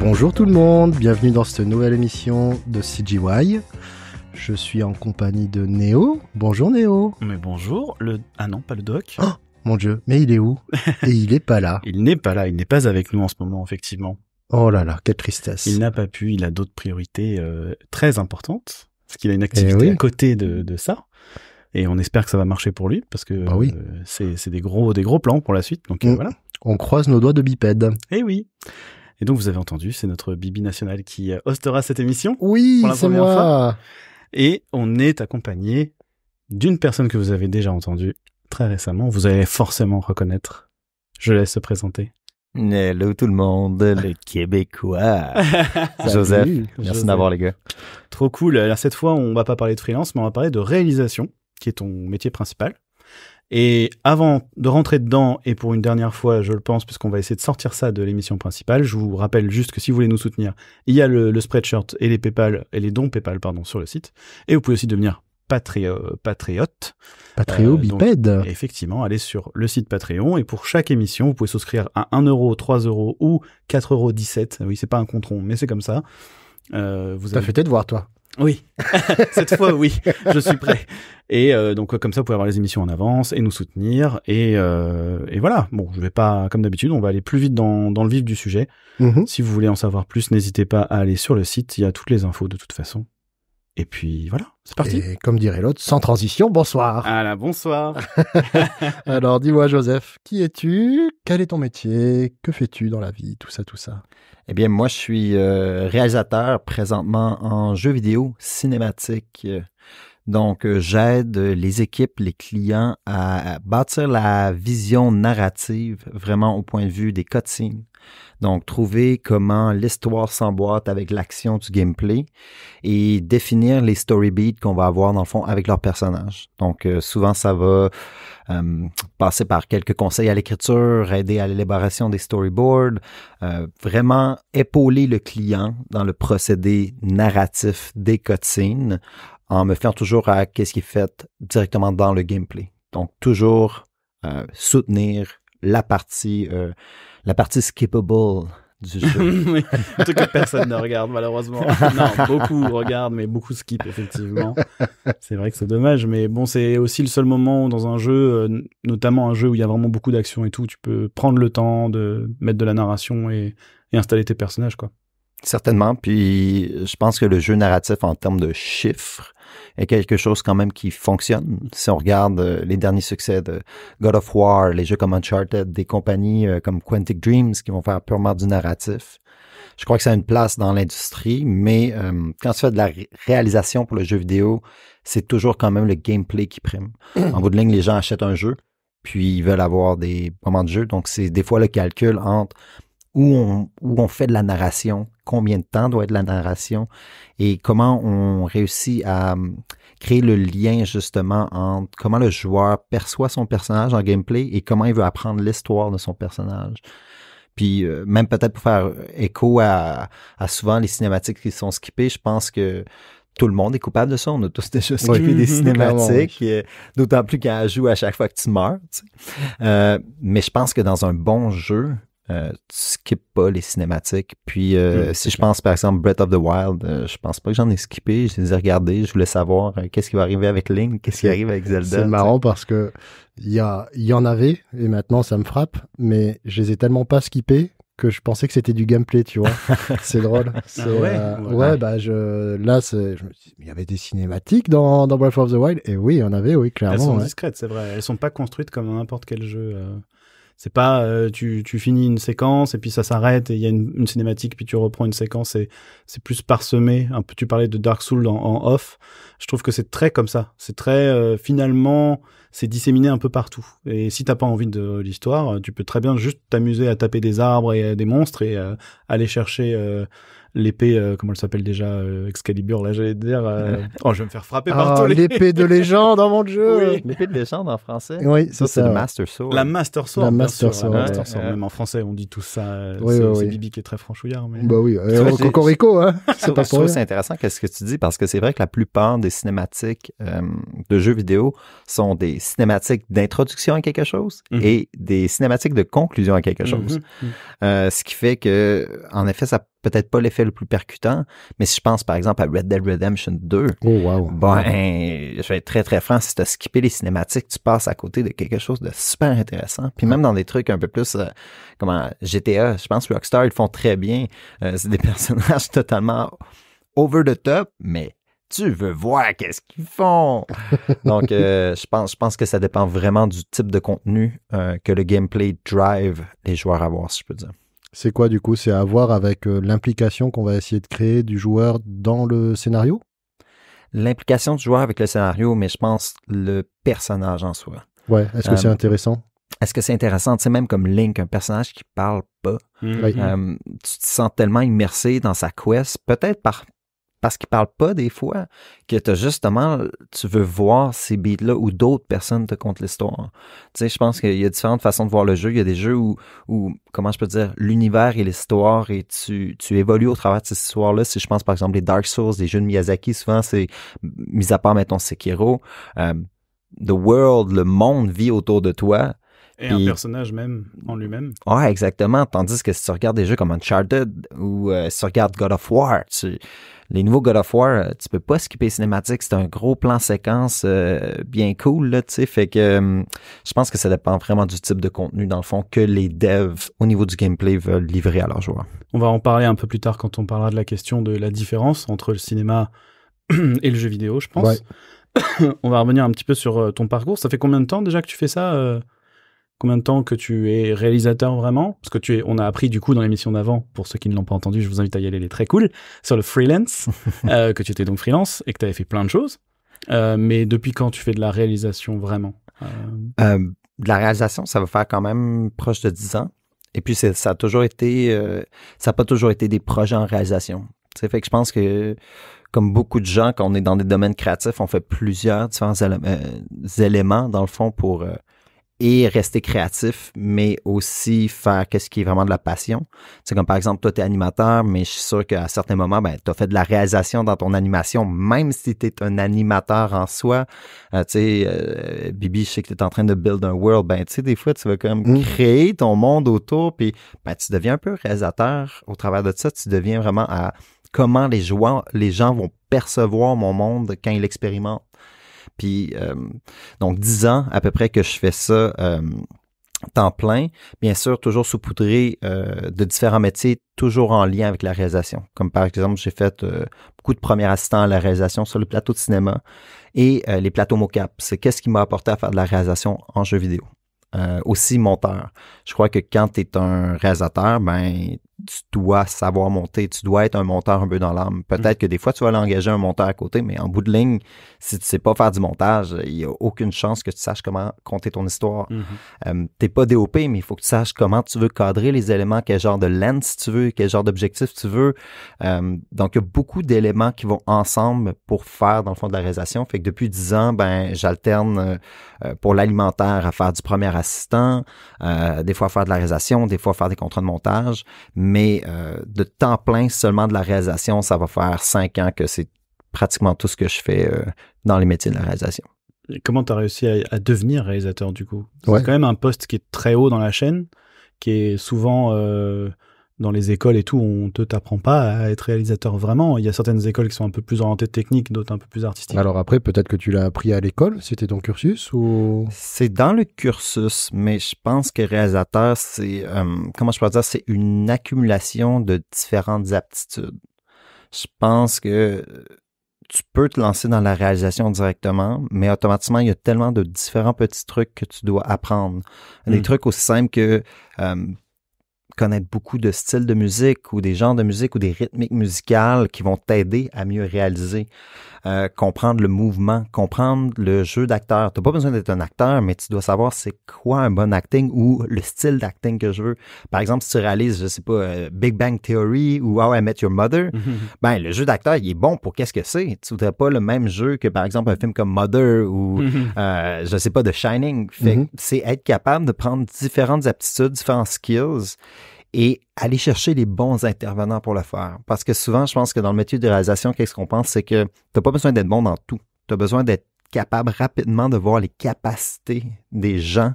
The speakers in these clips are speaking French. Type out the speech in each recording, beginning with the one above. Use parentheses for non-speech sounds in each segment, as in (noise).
bonjour tout le monde, bienvenue dans cette nouvelle émission de CGY. Je suis en compagnie de Néo. Bonjour Néo. Mais bonjour, le... Ah non, pas le doc. Oh, mon dieu, mais il est où (laughs) Et il est pas là. il n'est pas là, il n'est pas avec nous en ce moment, effectivement. Oh là là, quelle tristesse. Il n'a pas pu, il a d'autres priorités euh, très importantes, parce qu'il a une eh activité à côté de, ça. Et on espère que ça va marcher pour lui, parce que bah euh, c'est des gros, des gros plans pour la suite. Donc euh, mm. voilà. On croise nos doigts de bipède. Eh oui donc, vous avez entendu, c'est notre Bibi National qui euh, hostera cette émission. Oui, c'est moi. Et on est accompagné d'une personne que vous avez déjà entendue très récemment. Vous allez forcément reconnaître. Je laisse se présenter. Hello tout le monde, le (laughs) Québécois. Joseph, merci d'avoir les gars. Trop cool. alors cette fois, on va pas parler de freelance, mais on va parler de réalisation, qui est ton métier principal. Et avant de rentrer dedans, et pour une dernière fois, je le pense, puisqu'on va essayer de sortir ça de l'émission principale, je vous rappelle juste que si vous voulez nous soutenir, il y a le, spreadshirt et les PayPal, et les dons PayPal, pardon, sur le site. Et vous pouvez aussi devenir euh, patriote. Patrio euh, bipède. effectivement, allez sur le site Patreon et pour chaque émission, vous pouvez souscrire à 1 euro, 3 euros ou 4,17 euros. Ah oui, c'est pas un compte rond, mais c'est comme ça. Euh, vous T'as avez... fait de voir toi. Oui, (laughs) cette fois, oui, je suis prêt. Et euh, donc, comme ça, vous pouvez avoir les émissions en avance et nous soutenir. Et, euh, voilà, bon, je vais pas, comme d'habitude, on va aller plus vite dans, le vif du sujet. Mm-hmm. Si vous voulez en savoir plus, n'hésitez pas à aller sur le site, il y a toutes les infos de toute façon. Et puis voilà, c'est parti. Et comme dirait l'autre, sans transition, bonsoir. Ah là, bonsoir. (laughs) (laughs) Alors dis-moi Joseph, qui es-tu Quel est ton métier Que fais-tu dans la vie Tout ça, tout ça. Eh bien moi je suis euh, réalisateur présentement en jeux vidéo cinématique. Donc euh, j'aide les équipes, les clients à bâtir la vision narrative vraiment au point de vue des cutscenes donc, trouver comment l'histoire s'emboîte avec l'action du gameplay et définir les story beats qu'on va avoir dans le fond avec leurs personnages. Donc, euh, souvent, ça va euh, passer par quelques conseils à l'écriture, aider à l'élaboration des storyboards, euh, vraiment épauler le client dans le procédé narratif des cutscenes en me faisant toujours à qu'est-ce qui est fait directement dans le gameplay. Donc, toujours soutenir la partie, euh, la partie skippable du jeu. (laughs) en tout cas, personne ne regarde, malheureusement. (laughs) Non, beaucoup regardent, mais beaucoup skip, effectivement. C'est vrai que c'est dommage, mais bon, c'est aussi le seul moment dans un jeu, euh, notamment un jeu où il y a vraiment beaucoup d'action et tout, tu peux prendre le temps de mettre de la narration et, et installer tes personnages, quoi. Certainement. Puis, je pense que le jeu narratif en termes de chiffres est quelque chose quand même qui fonctionne. Si on regarde euh, les derniers succès de God of War, les jeux comme Uncharted, des compagnies euh, comme Quantic Dreams qui vont faire purement du narratif, je crois que ça a une place dans l'industrie, mais euh, quand tu fais de la réalisation pour le jeu vidéo, c'est toujours quand même le gameplay qui prime. en bout de ligne, les gens achètent un jeu, puis ils veulent avoir des moments de jeu. Donc, c'est des fois le calcul entre où on, où on fait de la narration, combien de temps doit être la narration et comment on réussit à hum, créer le lien justement entre comment le joueur perçoit son personnage en gameplay et comment il veut apprendre l'histoire de son personnage. Puis euh, même peut-être pour faire euh, écho à, souvent les cinématiques qui sont skippées, je pense que tout le monde est coupable de ça. On a tous déjà skippé des (laughs) cinématiques, euh, d'autant plus qu'elle joue à chaque fois que tu meurs. mais je pense que dans un bon jeu, euh, tu skippes pas les cinématiques. Puis euh, si je pense par exemple Breath of the Wild, euh, je pense pas que j'en ai skippé, je les ai regardés, je voulais savoir qu'est-ce qui va arriver avec Link, qu'est-ce qui arrive avec Zelda. C'est marrant parce que il y, y en avait, et maintenant ça me frappe, mais je les ai tellement pas skippés que je pensais que c'était du gameplay, tu vois. (laughs) c'est drôle. Ah ouais, bah je, là, je me dis, il y avait des cinématiques dans, Breath of the Wild, et oui, il y en avait, oui, clairement. Elles sont discrètes, c'est vrai. Elles sont pas construites comme n'importe quel jeu. C'est pas euh, tu, tu finis une séquence et puis ça s'arrête et il y a une, cinématique puis tu reprends une séquence et c'est plus parsemé. Un peu, tu parlais de Dark Souls en, off. Je trouve que c'est très comme ça. C'est très euh, finalement c'est disséminé un peu partout. Et si t'as pas envie de l'histoire, tu peux très bien juste t'amuser à taper des arbres et des monstres et euh, aller chercher euh, l'épée, euh, comment elle s'appelle déjà, Excalibur, là j'allais dire, (laughs) oh je vais me faire frapper par oh, L'épée de (laughs) légende dans oh, mon jeu L'épée de légende en français Oui, ça, c'est le Master Sword. La Master Sword, la Master Sword, même en français on dit tout ça, c'est Bibi qui est très franchouillard. Mais... Bah oui, Cocorico, hein (laughs) c'est pas C'est intéressant qu'est-ce que tu dis, parce que c'est vrai que la plupart des cinématiques de jeux vidéo sont des cinématiques d'introduction à quelque chose mhm. et des cinématiques de conclusion à quelque mhm, chose. Mhm. Euh, ce qui fait que, en effet, ça peut-être pas l'effet le plus percutant, mais si je pense par exemple à Red Dead Redemption 2, ben, je vais être très très franc, si tu as skippé les cinématiques, tu passes à côté de quelque chose de super intéressant. Puis même dans des trucs un peu plus, comme euh, comment, GTA, je pense que Rockstar, ils font très bien. Euh, c'est des (laughs) personnages totalement over the top, mais tu veux voir qu'est-ce qu'ils font. (laughs) Donc, euh, je, pense, je pense que ça dépend vraiment du type de contenu euh, que le gameplay drive les joueurs à voir, si je peux dire. C'est quoi du coup C'est à voir avec euh, l'implication qu'on va essayer de créer du joueur dans le scénario L'implication du joueur avec le scénario, mais je pense le personnage en soi. Ouais, est-ce que c'est intéressant est-ce que c'est intéressant? Tu sais, même comme Link, un personnage qui parle pas, mm. tu te sens tellement immersé dans sa quest, peut-être par parce qu'ils parlent pas des fois que tu justement tu veux voir ces beats là ou d'autres personnes te content l'histoire. Tu sais, je pense qu'il y a différentes façons de voir le jeu, il y a des jeux où, comment je peux dire l'univers et l'histoire et tu, évolues au travers de ces histoires là, si je pense par exemple les Dark Souls, les jeux de Miyazaki, souvent c'est mis à part mettons Sekiro, euh, the world, le monde vit autour de toi. Et un personnage même en lui-même. Ouais, exactement. Tandis que si tu regardes des jeux comme Uncharted ou euh, si tu regardes God of War, tu, les nouveaux God of War, euh, tu peux pas skipper cinématique, c'est un gros plan séquence euh, bien cool, là, tu sais, fait que euh, je pense que ça dépend vraiment du type de contenu, dans le fond, que les devs, au niveau du gameplay, veulent livrer à leurs joueurs. On va en parler un peu plus tard quand on parlera de la question de la différence entre le cinéma (clears throat) et le jeu vidéo, je pense. (coughs) on va revenir un petit peu sur ton parcours. Ça fait combien de temps déjà que tu fais ça combien de temps que tu es réalisateur vraiment Parce que tu es, on a appris du coup dans l'émission d'avant, pour ceux qui ne l'ont pas entendu, je vous invite à y aller, elle est très cool, sur le freelance, (laughs) euh, que tu étais donc freelance et que tu avais fait plein de choses. Euh, mais depuis quand tu fais de la réalisation vraiment euh, De la réalisation, ça va faire quand même proche de 10 ans. Et puis ça a toujours été, ça n'a pas toujours été des projets en réalisation. C'est fait que je pense que comme beaucoup de gens, quand on est dans des domaines créatifs, on fait plusieurs différents éléments dans le fond pour et rester créatif, mais aussi faire ce qui est vraiment de la passion. C'est comme par exemple, toi, tu es animateur, mais je suis sûr qu'à certains moments, ben, tu as fait de la réalisation dans ton animation, même si tu es un animateur en soi. Euh, tu sais, euh, Bibi, je sais que tu es en train de build un world. Ben, tu sais, des fois, tu vas comme mm. créer ton monde autour, puis ben, tu deviens un peu réalisateur au travers de ça. Tu deviens vraiment à comment les, joueurs, les gens vont percevoir mon monde quand ils l'expérimentent. Puis euh, donc dix ans à peu près que je fais ça euh, temps plein, bien sûr, toujours saupoudré euh, de différents métiers, toujours en lien avec la réalisation. Comme par exemple, j'ai fait beaucoup de premiers assistants à la réalisation sur le plateau de cinéma et les plateaux mocap. C'est qu'est-ce qui m'a apporté à faire de la réalisation en jeu vidéo. aussi monteur. Je crois que quand tu es un réalisateur, ben, tu dois savoir monter, tu dois être un monteur un peu dans l'âme. Peut-être mm. que des fois, tu vas l'engager un monteur à côté, mais en bout de ligne, si tu ne sais pas faire du montage, il n'y a aucune chance que tu saches comment compter ton histoire. Mm-hmm. Euh, tu n'es pas DOP, mais il faut que tu saches comment tu veux cadrer les éléments, quel genre de lens tu veux, quel genre d'objectif tu veux. Euh, donc, il y a beaucoup d'éléments qui vont ensemble pour faire, dans le fond, de la réalisation. Fait que depuis 10 ans, ben, j'alterne euh, pour l'alimentaire à faire du premier assistant, des fois faire de la réalisation, des fois faire des contrats de montage mais euh, de temps plein seulement de la réalisation, ça va faire cinq ans que c'est pratiquement tout ce que je fais euh, dans les métiers de la réalisation. comment tu as réussi à, devenir réalisateur du coup C'est quand même un poste qui est très haut dans la chaîne, qui est souvent euh, dans les écoles et tout, on ne t'apprend pas à être réalisateur vraiment. Il y a certaines écoles qui sont un peu plus orientées techniques, d'autres un peu plus artistiques. Alors après, peut-être que tu l'as appris à l'école, c'était ton cursus ou C'est dans le cursus, mais je pense que réalisateur, c'est euh, comment je peux dire, c'est une accumulation de différentes aptitudes. Je pense que euh, tu peux te lancer dans la réalisation directement, mais automatiquement, il y a tellement de différents petits trucs que tu dois apprendre. Des hmm. trucs aussi simples que euh, connaître beaucoup de styles de musique ou des genres de musique ou des rythmiques musicales qui vont t'aider à mieux réaliser, euh, comprendre le mouvement, comprendre le jeu d'acteur. Tu n'as pas besoin d'être un acteur, mais tu dois savoir c'est quoi un bon acting ou le style d'acting que je veux. Par exemple, si tu réalises, je sais pas, euh, Big Bang Theory ou How I Met Your Mother, mhm, mhm. ben le jeu d'acteur, il est bon pour qu'est-ce que c'est. Tu voudrais pas le même jeu que, par exemple, un film comme Mother ou, mhm, euh, je sais pas, The Shining. C'est être capable de prendre différentes aptitudes, différents skills et aller chercher les bons intervenants pour le faire. Parce que souvent, je pense que dans le métier de réalisation, qu'est-ce qu'on pense, c'est que tu n'as pas besoin d'être bon dans tout. Tu as besoin d'être capable rapidement de voir les capacités des gens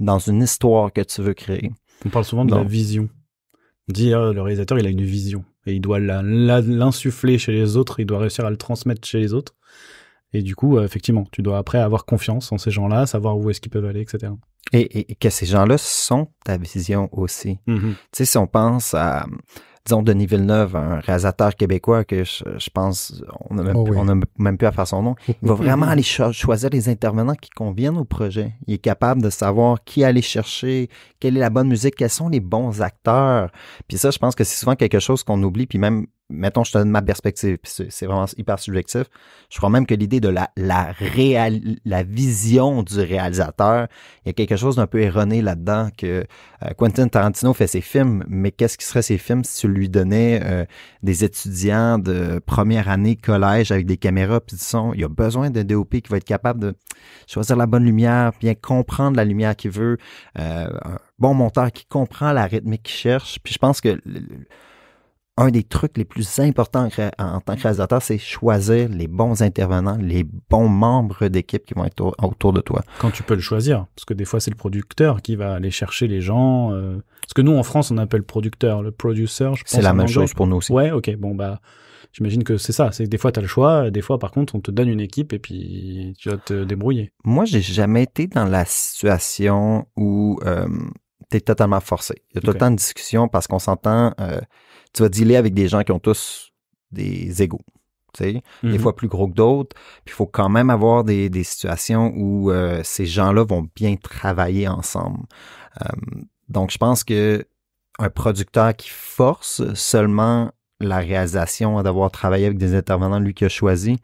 dans une histoire que tu veux créer. On parle souvent de la vision. Dire ah, le réalisateur, il a une vision. Et il doit l'insuffler chez les autres, il doit réussir à le transmettre chez les autres. Et du coup, euh, effectivement, tu dois après avoir confiance en ces gens-là, savoir où est-ce qu'ils peuvent aller, etc. Et, que ces gens-là sont ta vision aussi. Mm-hmm. Tu sais, si on pense à, disons, Denis Villeneuve, un réalisateur québécois que je, pense, on n'a oh même, plus à faire son nom. Il va vraiment mm-hmm. aller choisir les intervenants qui conviennent au projet. Il est capable de savoir qui aller chercher, quelle est la bonne musique, quels sont les bons acteurs. Puis ça, je pense que c'est souvent quelque chose qu'on oublie, puis même mettons, je te donne ma perspective, c'est vraiment hyper subjectif. Je crois même que l'idée de la, la, la vision du réalisateur, il y a quelque chose d'un peu erroné là-dedans que euh, Quentin Tarantino fait ses films, mais qu'est-ce qui serait ses films si tu lui donnais euh, des étudiants de première année collège avec des caméras puis du son? Il y a besoin d'un DOP qui va être capable de choisir la bonne lumière, bien comprendre la lumière qu'il veut, euh, un bon monteur qui comprend la rythmique qu'il cherche. Puis je pense que un des trucs les plus importants en tant que réalisateur, c'est choisir les bons intervenants, les bons membres d'équipe qui vont être autour de toi. Quand tu peux le choisir, parce que des fois c'est le producteur qui va aller chercher les gens. Euh, Ce que nous en France on appelle producteur, le producer. C'est la même chose pour nous aussi. Ouais, ok, bon bah. J'imagine que c'est ça, c'est des fois tu as le choix, des fois par contre on te donne une équipe et puis tu vas te débrouiller. Moi j'ai jamais été dans la situation où euh, t'es totalement forcé. Il y a tout le temps de discussion parce qu'on s'entend, euh, tu vas dealer avec des gens qui ont tous des égaux. tu sais, Des mm-hmm. fois plus gros que d'autres. Puis il faut quand même avoir des, des situations où euh, ces gens-là vont bien travailler ensemble. Euh, donc je pense que un producteur qui force seulement la réalisation d'avoir travaillé avec des intervenants, lui qui a choisi,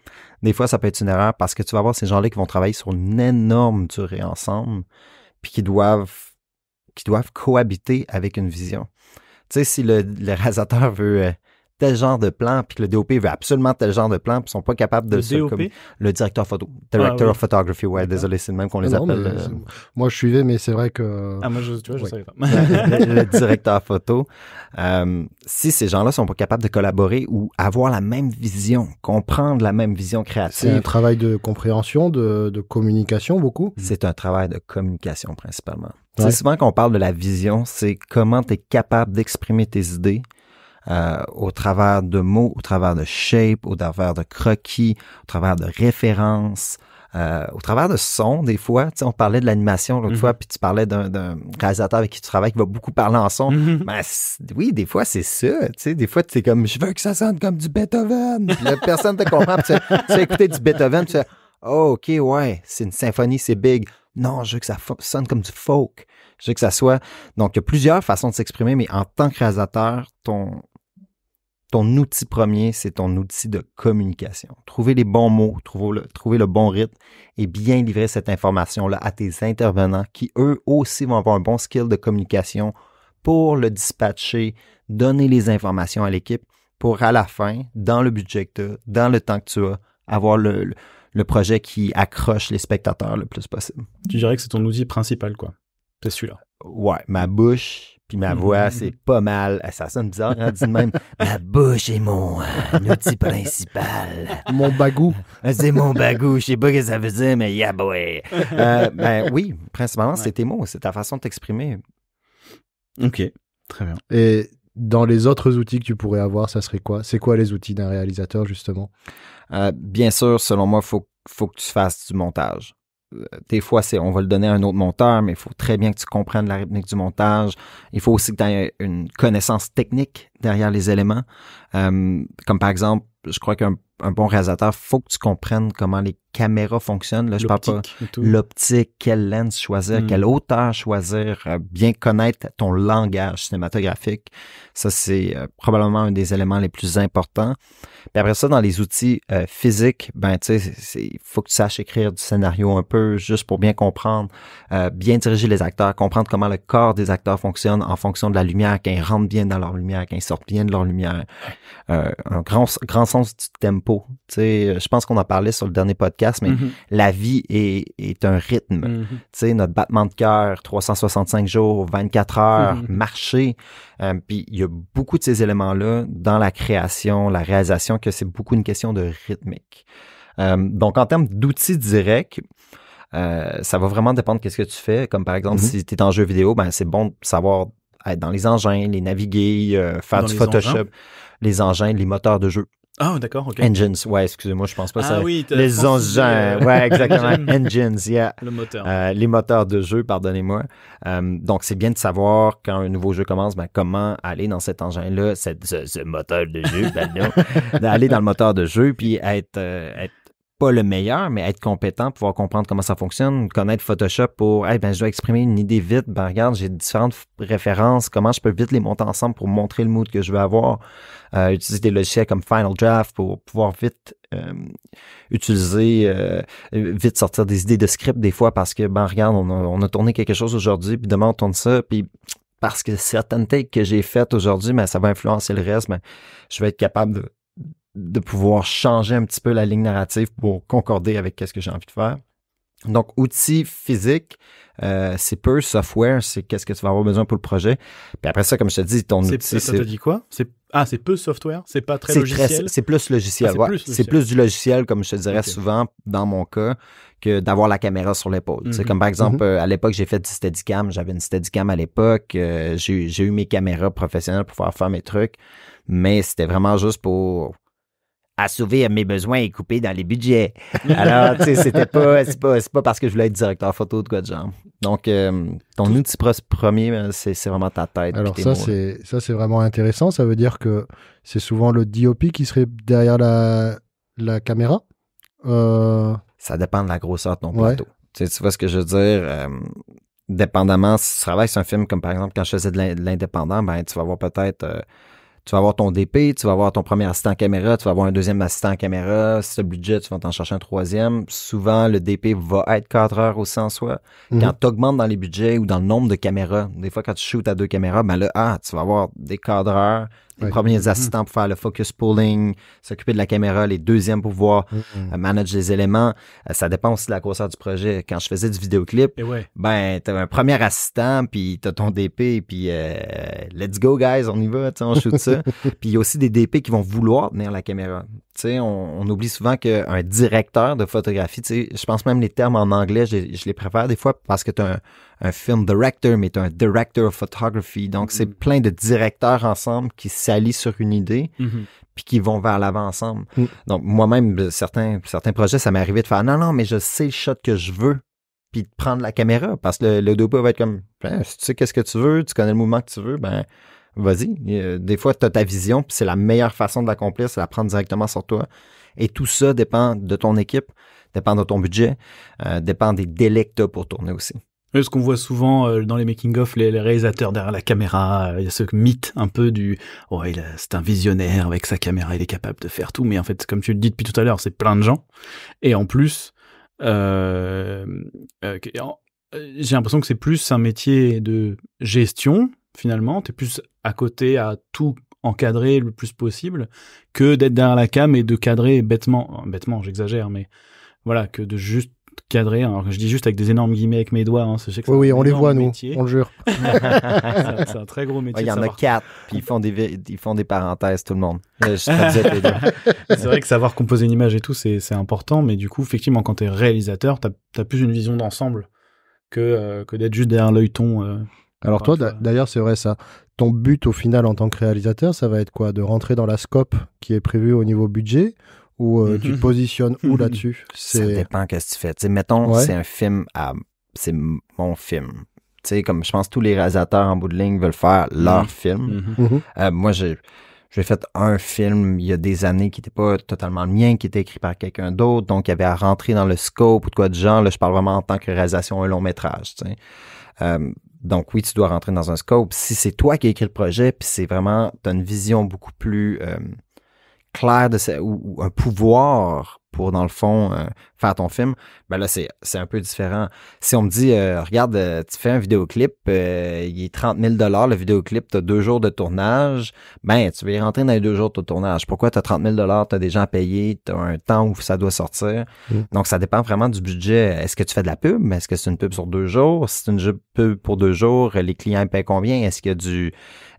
des fois ça peut être une erreur parce que tu vas avoir ces gens-là qui vont travailler sur une énorme durée ensemble, puis qui doivent qui doivent cohabiter avec une vision. Tu sais, si le, le réalisateur veut euh, tel genre de plan, puis que le DOP veut absolument tel genre de plan, puis ils sont pas capables de le DOP? Comme, le directeur photo, ah director of photography, ouais, désolé, c'est le même qu'on les appelle. Euh, moi, je suivais, mais c'est vrai que. Ah, moi, je, tu vois, je savais pas. (laughs) le, directeur photo, euh, si ces gens-là sont pas capables de collaborer ou avoir la même vision, comprendre la même vision créative. C'est un travail de compréhension, de, de communication, beaucoup. C'est un travail de communication principalement. Ouais. Souvent qu'on parle de la vision, c'est comment tu es capable d'exprimer tes idées euh, au travers de mots, au travers de shape, au travers de croquis, au travers de références. Euh, au travers de sons, des fois, on parlait de l'animation l'autre mm-hmm. fois, puis tu parlais d'un réalisateur avec qui tu travailles qui va beaucoup parler en son. Mais mm-hmm. ben, oui, des fois, c'est ça. des fois, tu es comme, je veux que ça sente comme du Beethoven. personne ne te comprend. tu, as écouté du Beethoven, tu fais, oh, OK, ouais, c'est une symphonie, c'est big. Non, je veux que ça sonne comme du folk. Je veux que ça soit. Donc, il y a plusieurs façons de s'exprimer, mais en tant que rasateur, ton, ton outil premier, c'est ton outil de communication. Trouver les bons mots, trouver le, trouver le bon rythme et bien livrer cette information-là à tes intervenants qui, eux aussi, vont avoir un bon skill de communication pour le dispatcher, donner les informations à l'équipe pour, à la fin, dans le budget que tu as, dans le temps que tu as, avoir le le projet qui accroche les spectateurs le plus possible. Tu dirais que c'est ton outil principal, quoi. C'est celui-là. Ouais, ma bouche puis ma voix, mhm. c'est pas mal. Eh, ça sonne bizarre, hein, dit même. (laughs) ma bouche est mon euh, outil principal. Mon bagou. Euh, c'est mon bagou. Je sais pas ce que ça veut dire, mais yeah boy. Euh, ben oui, principalement, c'est tes mots, c'est ta façon de t'exprimer. OK. Très bien. Et dans les autres outils que tu pourrais avoir, ça serait quoi C'est quoi les outils d'un réalisateur, justement euh, Bien sûr, selon moi, il faut, faut que tu fasses du montage euh, des fois, c'est on va le donner à un autre monteur, mais il faut très bien que tu comprennes la rythmique du montage. Il faut aussi que tu aies une connaissance technique derrière les éléments. Euh, comme par exemple, je crois qu'un bon réalisateur, faut que tu comprennes comment les caméra fonctionne. Là, je parle pas l'optique, quelle lens choisir, hmm. quelle hauteur choisir, euh, bien connaître ton langage cinématographique. Ça, c'est euh, probablement un des éléments les plus importants. Puis après ça, dans les outils euh, physiques, ben tu il faut que tu saches écrire du scénario un peu, juste pour bien comprendre, bien diriger les acteurs, comprendre comment le corps des acteurs fonctionne en fonction de la lumière, qu'ils rentrent bien dans leur lumière, qu'ils sortent bien de leur lumière. un grand, sens du tempo. je pense qu'on en parlait sur le dernier podcast mais mhm. la vie est, un rythme. Mhm. Tu sais, notre battement de cœur, 365 jours, 24 heures, mhm. marcher. Euh, puis il y a beaucoup de ces éléments-là dans la création, la réalisation, que c'est beaucoup une question de rythmique. Euh, donc, en termes d'outils directs, euh, ça va vraiment dépendre de ce que tu fais. Comme par exemple, si tu es en jeu vidéo, ben, c'est bon de savoir être dans les engins, les naviguer, faire du Photoshop, les engins, les moteurs de jeu ah, d'accord, ok. Engines, ouais, excusez-moi, je pense pas ah ça. Oui, les engins, euh, ouais, exactement. (laughs) Engines, yeah. Le moteur. Euh, les moteurs de jeu, pardonnez-moi. Euh, donc, c'est bien de savoir quand un nouveau jeu commence, ben, comment aller dans cet engin-là, ce, moteur de jeu, ben, (laughs) dans le moteur de jeu, puis être, euh, être pas le meilleur, mais être compétent, pouvoir comprendre comment ça fonctionne, connaître Photoshop pour, eh ben, je dois exprimer une idée vite, ben, regarde, j'ai différentes références, comment je peux vite les monter ensemble pour montrer le mood que je veux avoir, euh, utiliser des logiciels comme Final Draft pour pouvoir vite euh, utiliser, euh, vite sortir des idées de script des fois parce que, ben, regarde, on a, tourné quelque chose aujourd'hui, puis demain on tourne ça, puis parce que certaines takes que j'ai faites aujourd'hui, ben, ça va influencer le reste, Mais ben, je vais être capable de de pouvoir changer un petit peu la ligne narrative pour concorder avec ce que j'ai envie de faire. Donc, outils physiques, euh, c'est peu software, c'est qu'est-ce que tu vas avoir besoin pour le projet. Puis après ça, comme je te dis, ton outil. Ça te dit quoi Ah, c'est peu software, c'est pas très logiciel. C'est plus logiciel, ah, C'est plus, du logiciel, comme je te dirais souvent, dans mon cas, que d'avoir la caméra sur l'épaule. C'est mhm. Comme par exemple, mhm. euh, à l'époque, j'ai fait du Steadicam, j'avais une Steadicam à l'époque, euh, j'ai eu mes caméras professionnelles pour pouvoir faire mes trucs, mais c'était vraiment juste pour sauver mes besoins et couper dans les budgets. Alors, tu sais, c'était pas, c'est pas, parce que je voulais être directeur photo de quoi de genre. Donc, euh, ton outil premier, euh, c'est, vraiment ta tête. Alors ça, c'est, ça, c'est vraiment intéressant. Ça veut dire que c'est souvent le DOP qui serait derrière la, la caméra. Euh, ça dépend de la grosseur de ton plateau. Tu vois ce que je veux dire? dépendamment, si tu travailles sur un film comme par exemple quand je faisais de l'indépendant, ben tu vas voir peut-être tu vas avoir ton DP, tu vas avoir ton premier assistant caméra, tu vas avoir un deuxième assistant caméra. Si tu budget, tu vas t'en chercher un troisième. Souvent, le DP va être cadreur aussi en soi. Mhm. Quand tu augmentes dans les budgets ou dans le nombre de caméras, des fois, quand tu shoots à deux caméras, ben là, ah, tu vas avoir des cadreurs, les premiers mm-hmm. assistants pour faire le focus pulling, s'occuper de la caméra, les deuxièmes pour pouvoir mm-hmm. euh, manager les éléments. Euh, ça dépend aussi de la grosseur du projet. Quand je faisais du vidéoclip, eh ouais. ben, t'as un premier assistant, puis t'as ton DP, puis euh, let's go, guys, on y va, on shoot ça. (laughs) puis il y a aussi des DP qui vont vouloir tenir la caméra. On, on oublie souvent qu'un directeur de photographie, je pense même les termes en anglais, je, je les préfère des fois parce que t'as un un film director, mais tu un director of photography. Donc, c'est mm-hmm. plein de directeurs ensemble qui s'allient sur une idée. Mm-hmm. Puis qui vont vers l'avant ensemble. Mm. Donc, moi-même, euh, certains, certains projets, ça m'est arrivé de faire non, non, mais je sais le shot que je veux, puis de prendre la caméra. Parce que le, le va être comme ben, tu sais qu'est-ce que tu veux, tu connais le mouvement que tu veux, ben vas-y. Euh, des fois, tu as ta vision, puis c'est la meilleure façon de l'accomplir, c'est la prendre directement sur toi. Et tout ça dépend de ton équipe, dépend de ton budget, euh, dépend des délais que pour tourner aussi. Ce qu'on voit souvent euh, dans les making-of, les, réalisateurs derrière la caméra, euh, il y a ce mythe un peu du oh, « c'est un visionnaire avec sa caméra, il est capable de faire tout », mais en fait, comme tu le dis depuis tout à l'heure, c'est plein de gens. Et en plus, euh, j'ai l'impression que c'est plus un métier de gestion, finalement. Tu es plus à côté à tout encadrer le plus possible que d'être derrière la cam et de cadrer bêtement. Bêtement, j'exagère, mais voilà, que de juste cadré. Hein. Alors, je dis juste avec des énormes guillemets avec mes doigts. Hein, je sais que oui, oui, on les voit, nous, on le jure. (laughs) c'est un très gros métier. Il y en a quatre, puis ils font, des, ils font des parenthèses, tout le monde. Euh, (laughs) c'est vrai que savoir composer une image et tout, c'est important, mais du coup, effectivement, quand tu es réalisateur, tu as, plus une vision d'ensemble que, euh, que d'être juste derrière l'œil ton. Euh, alors toi, d'ailleurs, c'est vrai ça. Ton but au final en tant que réalisateur, ça va être quoi De rentrer dans la scope qui est prévue au niveau budget ou euh, tu te mhm. positionnes où mhm. là-dessus Ça dépend qu'est-ce que tu fais. mettons, c'est un film à. C'est mon film. sais, comme je pense tous les réalisateurs en bout de ligne veulent faire mhm. leur film. Euh, moi, j'ai j'ai fait un film il y a des années qui n'était pas totalement le mien, qui était écrit par quelqu'un d'autre, donc il y avait à rentrer dans le scope ou de quoi de genre. Là, je parle vraiment en tant que réalisation un long métrage. Tu sais. Euh, donc oui, tu dois rentrer dans un scope. Si c'est toi qui as écrit le projet, puis c'est vraiment, tu as une vision beaucoup plus clair de ou, un pouvoir pour, dans le fond, euh, faire ton film, ben là, c'est, un peu différent. Si on me dit, euh, regarde, euh, tu fais un vidéoclip, il est 30 000 le vidéoclip, tu as deux jours de tournage, ben, tu vas y rentrer dans les deux jours de tournage. Pourquoi tu as 30 000 tu as des gens à payer, tu as un temps où ça doit sortir. Mm. Donc, ça dépend vraiment du budget. Est-ce que tu fais de la pub? Est-ce que c'est une pub sur deux jours? Si c'est une pub pour deux jours, les clients payent combien? Est-ce qu'il y a du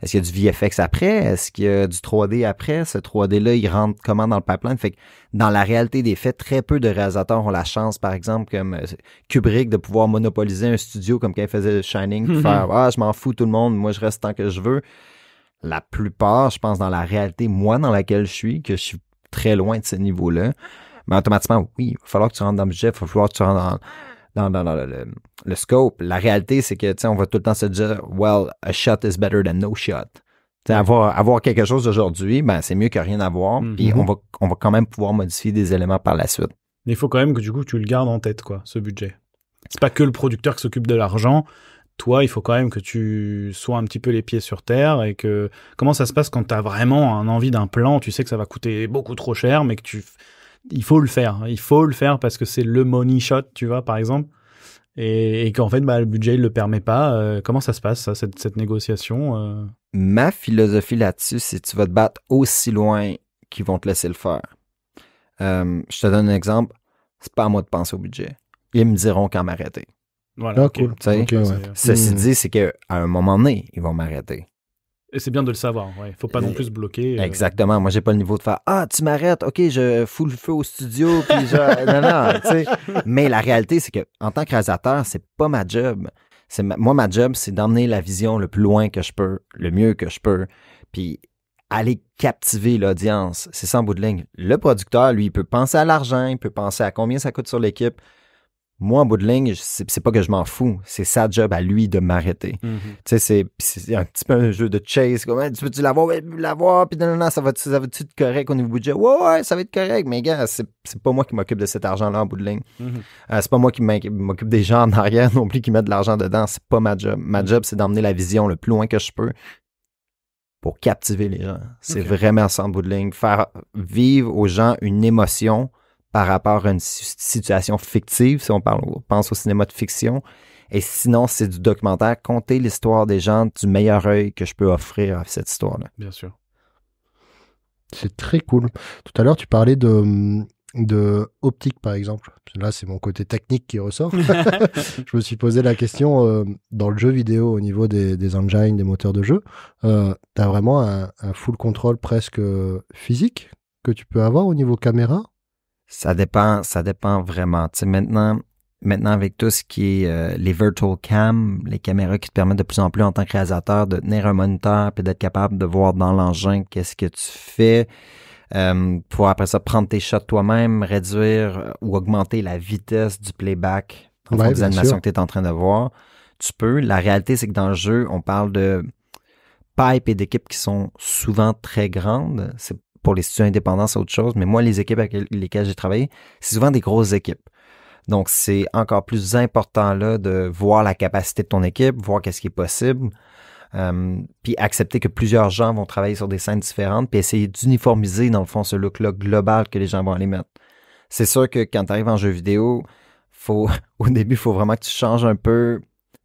est-ce qu'il y a du VFX après? Est-ce qu'il y a du 3D après? Ce 3D-là, il rentre comment dans le pipeline? Fait dans la réalité des faits, très peu de réalisateurs ont la chance, par exemple, comme euh, Kubrick, de pouvoir monopoliser un studio comme quand il faisait Shining, (laughs) faire Ah, je m'en fous tout le monde, moi je reste tant que je veux. La plupart, je pense, dans la réalité, moi dans laquelle je suis, que je suis très loin de ce niveau-là. Mais automatiquement, oui, il va falloir que tu rentres dans le budget, il va falloir que tu rentres dans dans, le, scope. La réalité, c'est que, on va tout le temps se dire, well, a shot is better than no shot. avoir, avoir quelque chose aujourd'hui, ben, c'est mieux que rien avoir. voir. Mhm. Puis on va, on va quand même pouvoir modifier des éléments par la suite. Mais il faut quand même que du coup, tu le gardes en tête, quoi, ce budget. C'est pas que le producteur qui s'occupe de l'argent. Toi, il faut quand même que tu sois un petit peu les pieds sur terre et que. Comment ça se passe quand tu as vraiment un envie d'un plan Tu sais que ça va coûter beaucoup trop cher, mais que tu il faut le faire. Il faut le faire parce que c'est le money shot, tu vois, par exemple. Et, qu'en fait, bah, le budget ne le permet pas. Euh, comment ça se passe, ça, cette, négociation euh? Ma philosophie là-dessus, c'est que tu vas te battre aussi loin qu'ils vont te laisser le faire. Euh, je te donne un exemple. C'est pas à moi de penser au budget. Ils me diront quand m'arrêter. Voilà. Ah, OK, Ceci hmm. dit, c'est qu'à un moment donné, ils vont m'arrêter. Et c'est bien de le savoir. Il ne faut pas non plus se bloquer. Euh. Exactement. Moi, j'ai pas le niveau de faire Ah, tu m'arrêtes, OK, je fous le feu au studio. Puis (laughs) non, non, Mais la réalité, c'est que en tant que réalisateur, c'est pas ma job. C'est Moi, ma job, c'est d'emmener la vision le plus loin que je peux, le mieux que je peux. Puis aller captiver l'audience. C'est ça bout de ligne. Le producteur, lui, il peut penser à l'argent, il peut penser à combien ça coûte sur l'équipe moi, en bout de ligne, c'est pas que je m'en fous, c'est sa job à lui de m'arrêter. Mm-hmm. Tu sais, c'est un petit peu un jeu de chase. Comme, tu veux-tu l'avoir, l'avoir, puis non, non, ça va-tu être correct au niveau budget? Ouais, ouais, ça va être correct, mais gars, c'est pas moi qui m'occupe de cet argent-là en bout de ligne. Mm-hmm. Euh, c'est pas moi qui m'occupe des gens en arrière non plus qui mettent de l'argent dedans, c'est pas ma job. Ma job, c'est d'emmener la vision le plus loin que je peux pour captiver les gens. C'est vraiment ça en bout de ligne. Faire vivre aux gens une émotion par rapport à une situation fictive, si on, parle, pense au cinéma de fiction. Et sinon, c'est du documentaire, compter l'histoire des gens du meilleur œil que je peux offrir à cette histoire-là. Bien sûr. C'est très cool. Tout à l'heure, tu parlais de, de optique, par exemple. Là, c'est mon côté technique qui ressort. (laughs) (laughs) je me suis posé la question euh, dans le jeu vidéo au niveau des, engines, des moteurs de jeu. Euh, tu as vraiment un, un, full contrôle presque euh, physique que tu peux avoir au niveau caméra ça dépend, ça dépend vraiment. Tu sais, maintenant, maintenant avec tout ce qui est euh, les virtual cam, les caméras qui te permettent de plus en plus en tant que réalisateur de tenir un moniteur et d'être capable de voir dans l'engin qu'est-ce que tu fais. Euh, pour après ça prendre tes shots toi-même, réduire euh, ou augmenter la vitesse du playback en ouais, des animations que tu es en train de voir. Tu peux. La réalité, c'est que dans le jeu, on parle de pipe et d'équipes qui sont souvent très grandes. C'est pour les studios indépendants, c'est autre chose, mais moi, les équipes avec lesquelles j'ai travaillé, c'est souvent des grosses équipes. Donc, c'est encore plus important là de voir la capacité de ton équipe, voir qu'est-ce qui est possible, euh, puis accepter que plusieurs gens vont travailler sur des scènes différentes, puis essayer d'uniformiser, dans le fond, ce look-là global que les gens vont aller mettre. C'est sûr que quand tu arrives en jeu vidéo, faut, (laughs) au début, il faut vraiment que tu changes un peu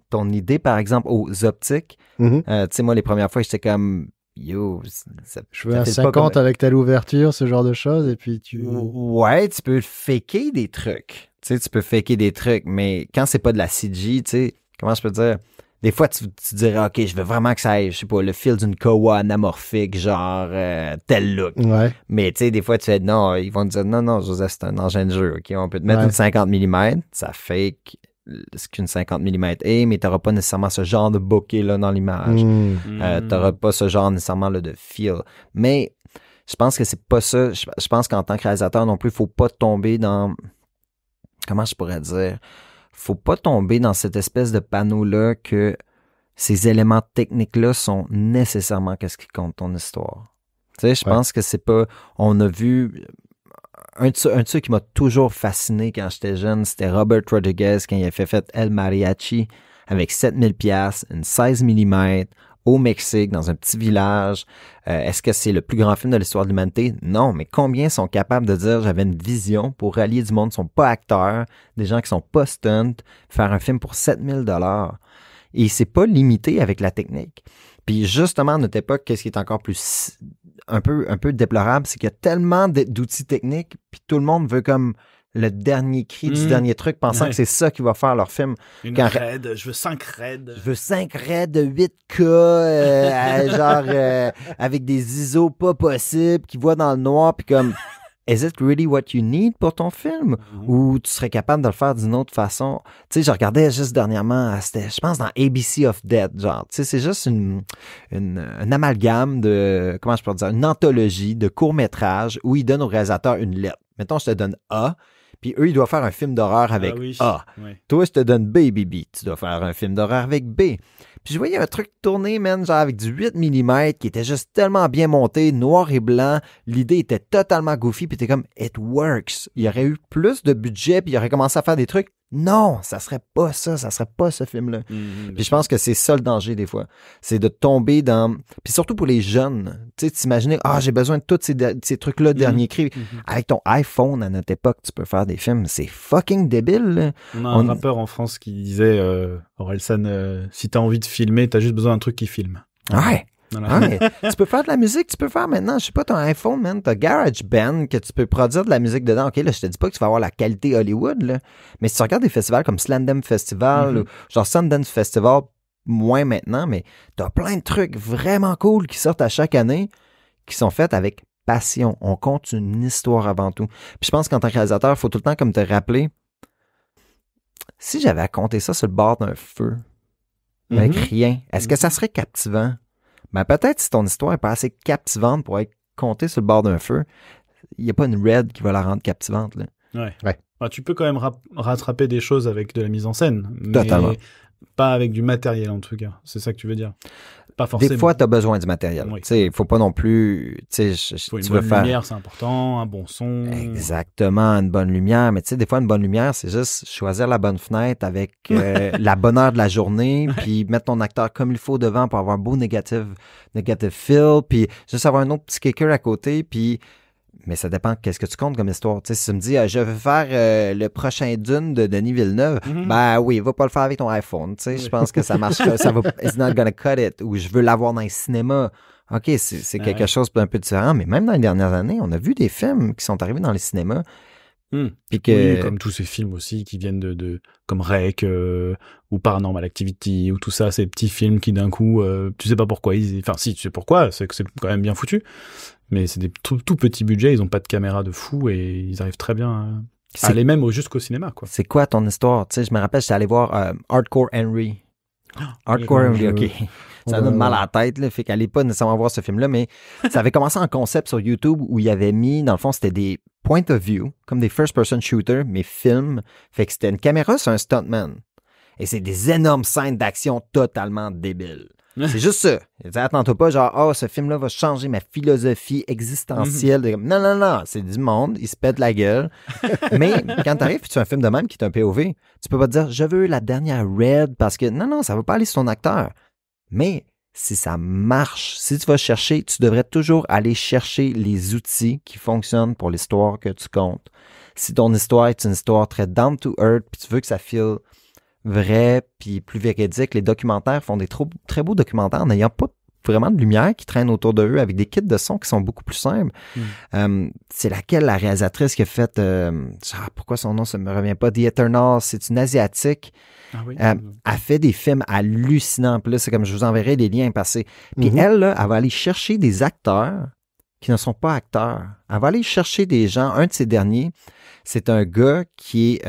ton idée, par exemple, aux optiques. Mm-hmm. Euh, tu sais, moi, les premières fois, j'étais comme, yo, ça, je veux 50 avec telle ouverture, ce genre de choses, et puis tu. Ouais, tu peux faker des trucs. Tu sais, tu peux faker des trucs, mais quand c'est pas de la CG, tu sais, comment je peux dire? Des fois, tu, dirais, OK, je veux vraiment que ça aille, je sais pas, le fil d'une koa anamorphique, genre euh, tel look. Ouais. Mais tu sais, des fois, tu fais non, ils vont te dire, non, non, Joseph, c'est un engin de jeu, OK, on peut te mettre une 50 mm, ça fake ce qu'une 50 mm est, mais tu n'auras pas nécessairement ce genre de bokeh-là dans l'image. Hmm. Euh, tu n'auras pas ce genre nécessairement de feel. Mais je pense que c'est pas ça. Je, pense qu'en tant que réalisateur non plus, il faut pas tomber dans. Comment je pourrais dire? faut pas tomber dans cette espèce de panneau-là que ces éléments techniques-là sont nécessairement qu'est-ce qui compte ton histoire. Tu sais, je pense que c'est pas. On a vu un, de, qui m'a toujours fasciné quand j'étais jeune, c'était Robert Rodriguez quand il a fait, El Mariachi avec 7000 pièces, une 16 mm au Mexique, dans un petit village. Euh, est-ce que c'est le plus grand film de l'histoire de l'humanité? Non, mais combien sont capables de dire j'avais une vision pour rallier du monde qui sont pas acteurs, des gens qui sont pas stunts, faire un film pour 7000 dollars. Et c'est pas limité avec la technique. Puis justement, à notre époque, qu'est-ce qui est encore plus un peu, un peu déplorable, c'est qu'il y a tellement d'outils techniques, puis tout le monde veut comme le dernier cri du mmh. dernier truc, pensant que c'est ça qui va faire leur film. Une raide, je veux 5 raids. Je veux 5 raids, 8K, euh, (laughs) genre euh, avec des ISO pas possibles, qui voient dans le noir, puis comme... Is it really what you need pour ton film? Mhm. Ou tu serais capable de le faire d'une autre façon? Tu sais, je regardais juste dernièrement, c'était, je pense, dans ABC of Dead, genre. Tu sais, c'est juste une, un amalgame de, comment je pourrais dire, une anthologie de courts-métrages où ils donnent au réalisateur une lettre. Mettons, je te donne A puis eux, ils doivent faire un film d'horreur avec ah A. Toi, je te donne B, B », Tu dois faire un film d'horreur avec B. Puis je voyais un truc tourné man, genre avec du 8 mm qui était juste tellement bien monté, noir et blanc. L'idée était totalement goofy, puis t'es comme, it works. Il y aurait eu plus de budget, puis il aurait commencé à faire des trucs non, ça serait pas ça, ça serait pas ce film-là. Mm, mm, puis je pense que c'est ça le danger des fois. C'est de tomber dans. Puis surtout pour les jeunes, tu sais, t'imaginer, ah, j'ai besoin de tous ces, trucs-là, mm, dernier cri. Avec ton iPhone à notre époque, tu peux faire des films. C'est fucking débile. On a un en France qui disait, euh, euh, si t'as envie de filmer, t'as juste besoin d'un truc qui filme. Ouais. Ah, tu peux faire de la musique, tu peux faire maintenant, je sais pas, ton iPhone, man, t'as GarageBand que tu peux produire de la musique dedans. OK, là, je te dis pas que tu vas avoir la qualité Hollywood, mais si tu regardes des festivals comme Slandem Festival mhm. ou genre Sundance Festival, moins maintenant, mais t'as plein de trucs vraiment cool qui sortent à chaque année qui sont faits avec passion. On compte une histoire avant tout. Puis je pense qu'en tant que réalisateur, faut tout le temps comme te rappeler si j'avais à compter ça sur le bord d'un feu, avec mhm. rien, est-ce que ça mhm. serait captivant? Mais peut-être si ton histoire n'est pas assez captivante pour être comptée sur le bord d'un feu, il n'y a pas une raid qui va la rendre captivante. Là. Ouais. ouais. Bah, tu peux quand même rattraper des choses avec de la mise en scène. Mais Pas avec du matériel, en tout cas. C'est ça que tu veux dire. Des fois, tu as besoin du matériel. Il ne faut pas non plus. tu veux faire... lumière, c'est important, un bon son. Exactement, une bonne lumière. Mais tu sais, des fois, une bonne lumière, c'est juste choisir la bonne fenêtre avec euh, (laughs) la bonne heure de la journée, puis mettre ton acteur comme il faut devant pour avoir un beau négatif, négatif feel, puis juste avoir un autre petit kicker à côté, puis mais ça dépend de ce que tu comptes comme histoire. si tu me dis, euh, je veux faire euh, le prochain Dune de Denis Villeneuve, mhm. ben oui, va pas le faire avec ton iPhone. Je pense que ça marche, ça va, (laughs) it's not gonna cut it. Ou je veux l'avoir dans le cinéma. OK, c'est ben quelque chose d'un peu différent. Mais même dans les dernières années, on a vu des films qui sont arrivés dans les cinémas. Hmm. comme tous ces films aussi qui viennent de, comme Rec euh, ou Paranormal Activity ou tout ça, ces petits films qui d'un coup, tu sais pas pourquoi enfin si tu sais pourquoi, c'est que c'est quand même bien foutu, mais c'est des tout, petits budgets, ils n'ont pas de caméra de fou et ils arrivent très bien à, aller même jusqu'au cinéma. quoi. C'est quoi ton histoire? je me rappelle, j'étais allé voir euh, Hardcore Henry. (gasps) Hardcore Henry, ok. Ça donne mal à la tête, là, fait qu'elle pas nécessairement voir ce film-là, mais ça avait commencé en concept sur YouTube où il avait mis, dans le fond, c'était des point of view, comme des first-person shooters, mais film, Fait que c'était une caméra sur un stuntman. Et c'est des énormes scènes d'action totalement débiles. (laughs) c'est juste ça. Attends-toi pas, genre, oh, ce film-là va changer ma philosophie existentielle. Mhm. Non, non, non, c'est du monde, il se pète la gueule. (laughs) Mais quand t'arrives et tu as un film de même qui est un POV, tu peux pas dire, je veux la dernière Red parce que, non, non, ça va pas aller sur ton acteur. Mais si ça marche, si tu vas chercher, tu devrais toujours aller chercher les outils qui fonctionnent pour l'histoire que tu comptes. Si ton histoire est une histoire très down to earth, puis tu veux que ça file vrai puis plus véridique. Les documentaires font des très beaux documentaires n'ayant pas vraiment de lumière qui traîne autour de eux avec des kits de son qui sont beaucoup plus simples. Hmm. Euh, c'est laquelle la réalisatrice qui a fait, euh, pourquoi son nom ne me revient pas, The Eternal, c'est une asiatique. Ah euh, fait des films hallucinants. Puis là, c'est comme je vous enverrai des liens passés. Puis mhm. elle, là, elle va aller chercher des acteurs qui ne sont pas acteurs. Elle va aller chercher des gens. Un de ces derniers, c'est un gars qui est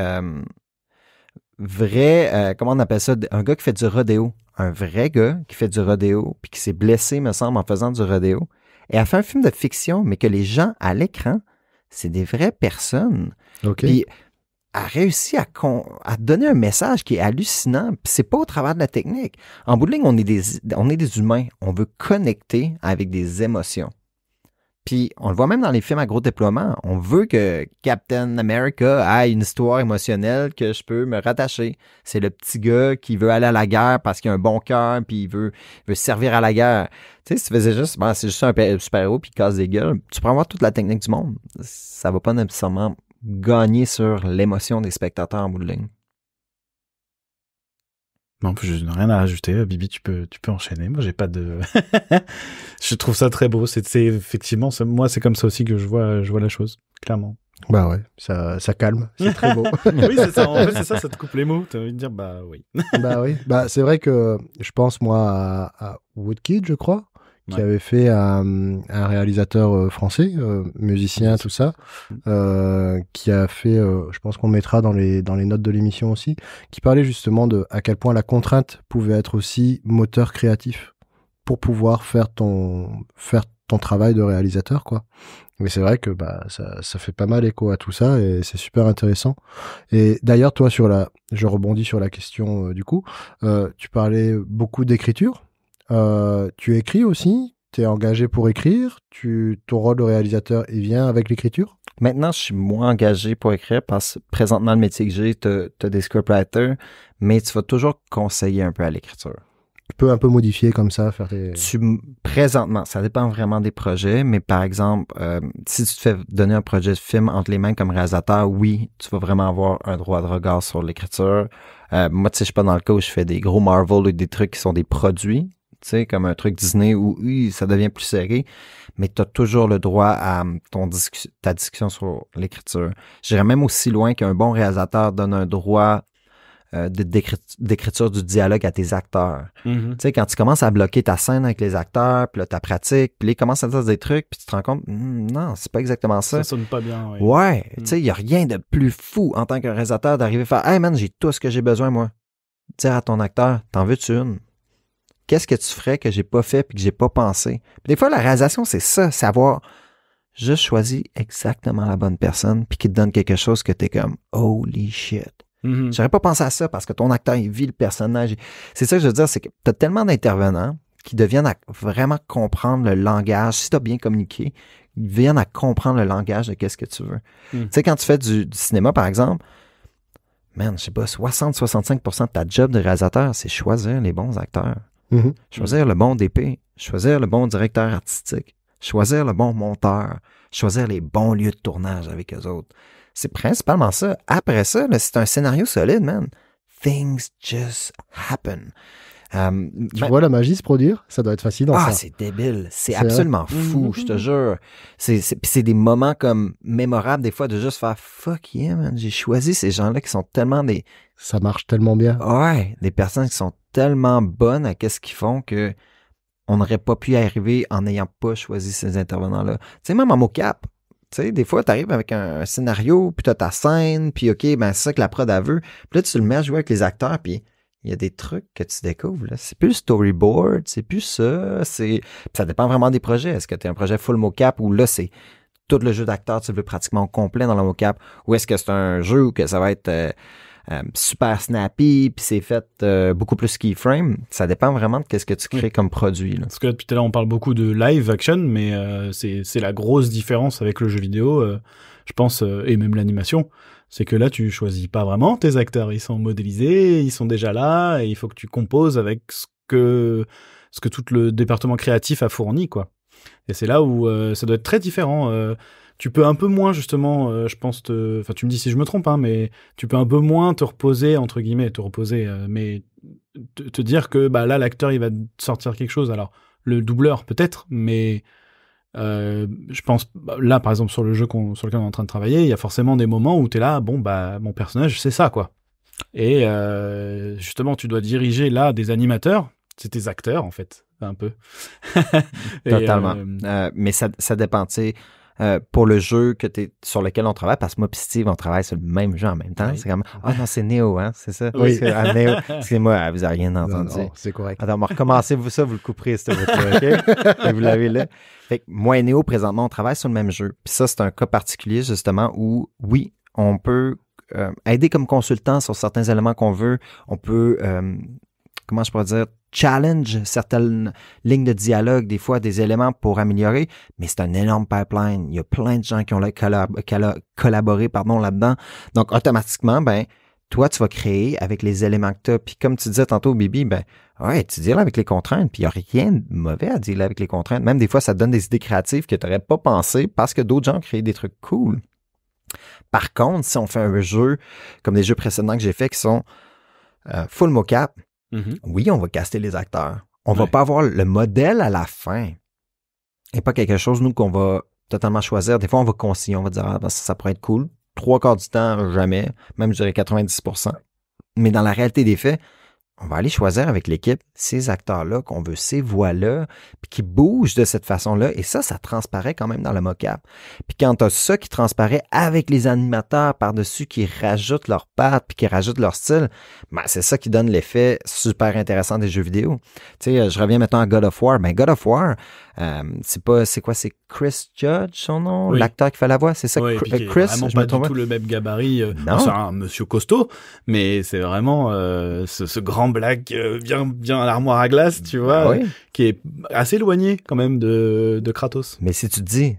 vrai, euh, comment on appelle ça, un gars qui fait du rodéo, un vrai gars qui fait du rodéo, puis qui s'est blessé, me semble, en faisant du rodéo, et a fait un film de fiction, mais que les gens à l'écran, c'est des vraies personnes. Puis a réussi à, à donner un message qui est hallucinant. Puis c'est pas au travers de la technique. En bout de ligne, on est on est des humains. On veut connecter avec des émotions. Puis on le voit même dans les films à gros déploiement. On veut que Captain America ait une histoire émotionnelle que je peux me rattacher. C'est le petit gars qui veut aller à la guerre parce qu'il a un bon cœur puis il veut, veut servir à la guerre. Tu sais, si tu faisais juste, ben, c'est juste un super-héros puis il casse des gueules, tu prends avoir toute la technique du monde. Ça va pas nécessairement gagner sur l'émotion des spectateurs en bout non, je n'ai rien à rajouter. Bibi, tu peux, tu peux enchaîner. Moi, j'ai pas de. (laughs) je trouve ça très beau. C'est effectivement, moi, c'est comme ça aussi que je vois, je vois la chose, clairement. Bah ouais, ça, ça calme, c'est très beau. (laughs) oui, c'est ça, en fait, c'est ça, ça te coupe les mots, t'as envie de dire bah oui. bah oui, bah c'est vrai que je pense moi à Woodkid, je crois, qui avait fait un réalisateur euh, français, euh, musicien, tout ça, euh, qui a fait, je pense qu'on mettra dans les, dans les notes de l'émission aussi, qui parlait justement de à quel point la contrainte pouvait être aussi moteur créatif pour pouvoir faire ton, faire ton travail de réalisateur, quoi. Mais c'est vrai que bah, ça, fait pas mal écho à tout ça et c'est super intéressant. Et d'ailleurs, toi, sur la, je rebondis sur la question du coup, tu parlais beaucoup d'écriture. Euh, tu écris aussi, tu es engagé pour écrire, tu, ton rôle de réalisateur, il vient avec l'écriture? Maintenant, je suis moins engagé pour écrire parce que présentement, le métier que j'ai, tu as des scriptwriters, mais tu vas toujours conseiller un peu à l'écriture. Tu peux un peu modifier comme ça, faire des... présentement, ça dépend vraiment des projets, mais par exemple, euh, si tu te fais donner un projet de film entre les mains comme réalisateur, oui, tu vas vraiment avoir un droit de regard sur l'écriture. Euh, moi, tu sais, je suis pas dans le cas où je fais des gros Marvel ou des trucs qui sont des produits, sais, comme un truc Disney où oui, ça devient plus serré, mais tu as toujours le droit à mm, ton ta discussion sur l'écriture. J'irais même aussi loin qu'un bon réalisateur donne un droit euh, d'écriture du dialogue à tes acteurs. Mm-hmm. Tu sais, quand tu commences à bloquer ta scène avec les acteurs, puis là, ta pratique, puis là, ils commencent à dire des trucs, puis tu te rends compte, mm, non, c'est pas exactement ça. Ça sonne pas bien, Ouais, mm. tu sais, il n'y a rien de plus fou en tant que réalisateur d'arriver à faire, hey man, j'ai tout ce que j'ai besoin, moi. Dire à ton acteur, t'en veux-tu une? Qu'est-ce que tu ferais que j'ai pas fait puis que j'ai pas pensé? des fois, la réalisation, c'est ça, savoir juste choisis exactement la bonne personne puis qui te donne quelque chose que tu es comme holy shit. Je mm-hmm. n'aurais J'aurais pas pensé à ça parce que ton acteur, il vit le personnage. C'est ça que je veux dire, c'est que tu as tellement d'intervenants qui deviennent à vraiment comprendre le langage. Si tu as bien communiqué, ils viennent à comprendre le langage de qu'est-ce que tu veux. Mm. Tu sais, quand tu fais du, cinéma, par exemple, man, je sais pas, 60-65% de ta job de réalisateur, c'est choisir les bons acteurs. Mm-hmm. Choisir le bon DP, choisir le bon directeur artistique, choisir le bon monteur, choisir les bons lieux de tournage avec les autres. C'est principalement ça. Après ça, ben, c'est un scénario solide, man. Things just happen. Euh, tu ben vois la magie se produire Ça doit être fascinant. Ah, c'est débile. C'est absolument mm-hmm. fou, je te jure. C'est des moments comme mémorables des fois de juste faire fuck yeah, man. J'ai choisi ces gens-là qui sont tellement des. Ça marche tellement bien. Ouais, des personnes qui sont tellement bonne à qu'est-ce qu'ils font que on n'aurait pas pu arriver en n'ayant pas choisi ces intervenants-là. Tu sais, même en mocap, tu sais, des fois, tu arrives avec un, scénario, puis tu ta scène, puis OK, ben c'est ça que la prod a vu. Puis là, tu le mets à jouer avec les acteurs, puis il y a des trucs que tu découvres. Là. C'est plus le storyboard, c'est plus ça. C'est... ça dépend vraiment des projets. Est-ce que tu as un projet full mocap ou là, c'est tout le jeu d'acteurs, tu veux pratiquement complet dans le mocap, ou est-ce que c'est un jeu où que ça va être... Euh, euh, super snappy, puis c'est fait euh, beaucoup plus keyframe. Ça dépend vraiment de qu'est-ce que tu crées comme produit. Là. Parce que depuis tout à l'heure, on parle beaucoup de live action, mais euh, c'est la grosse différence avec le jeu vidéo, je pense, et même l'animation. C'est que là, tu choisis pas vraiment tes acteurs. Ils sont modélisés, ils sont déjà là, et il faut que tu composes avec ce que, ce que tout le département créatif a fourni, quoi. Et c'est là où ça doit être très différent tu peux un peu moins justement, euh, je pense, enfin tu me dis si je me trompe, hein, mais tu peux un peu moins te reposer entre guillemets, te reposer, euh, mais te, dire que bah là l'acteur il va sortir quelque chose. Alors le doubleur peut-être, mais euh, je pense bah, là par exemple sur le jeu sur lequel on est en train de travailler, il y a forcément des moments où tu es là, bon bah mon personnage c'est ça quoi. Et justement tu dois diriger là des animateurs, c'est tes acteurs en fait un peu. (laughs) Totalement. mais ça, ça dépend, tu sais euh, pour le jeu que sur lequel on travaille, parce que moi et Steve, on travaille sur le même jeu en même temps. C'est comme, ah non, c'est Neo, hein, c'est ça? Oui. Ah, (laughs) excusez-moi, ah, vous n'avez rien entendu. c'est correct. Attends, recommencez-vous ça, vous le couperez, c'était votre OK? (laughs) vous l'avez là. Fait moi et Neo, présentement, on travaille sur le même jeu. Puis ça, c'est un cas particulier, justement, où, oui, on peut euh, aider comme consultant sur certains éléments qu'on veut. On peut euh, comment je pourrais dire, challenge certaines lignes de dialogue, des fois des éléments pour améliorer, mais c'est un énorme pipeline. Il y a plein de gens qui ont collaboré pardon, là-dedans. Donc, automatiquement, ben, toi, tu vas créer avec les éléments que tu as. Puis comme tu disais tantôt, Bibi, ben, ouais, tu avec les contraintes. Puis il n'y a rien de mauvais à là avec les contraintes. Même des fois, ça te donne des idées créatives que tu n'aurais pas pensé parce que d'autres gens ont créé des trucs cool. Par contre, si on fait un jeu comme les jeux précédents que j'ai fait qui sont euh, full mocap, Mm-hmm. Oui, on va caster les acteurs. On ne va pas avoir le modèle à la fin. Et pas quelque chose, nous, qu'on va totalement choisir. Des fois, on va concilier, on va dire, ah, ben, ça, ça, pourrait être cool. Trois quarts du temps, jamais. Même, je dirais 90 Mais dans la réalité des faits, on va aller choisir avec l'équipe ces acteurs-là qu'on veut, ces voix-là, puis qui bougent de cette façon-là. Et ça, ça transparaît quand même dans le mocap. Puis quand tu as ça qui transparaît avec les animateurs par-dessus qui rajoutent leurs pattes puis qui rajoutent leur style, ben, c'est ça qui donne l'effet super intéressant des jeux vidéo. Tu sais, je reviens maintenant à God of War. mais ben, God of War, euh, c'est pas, c'est quoi, c'est Chris Judge son nom, l'acteur qui fait la voix, c'est ça, Chris. pas tout le même gabarit. Euh, non. un monsieur costaud, mais c'est vraiment euh, ce grand black, euh, bien, bien à l'armoire à glace, tu vois, ah qui est assez éloigné quand même de, de Kratos. Mais si tu te dis,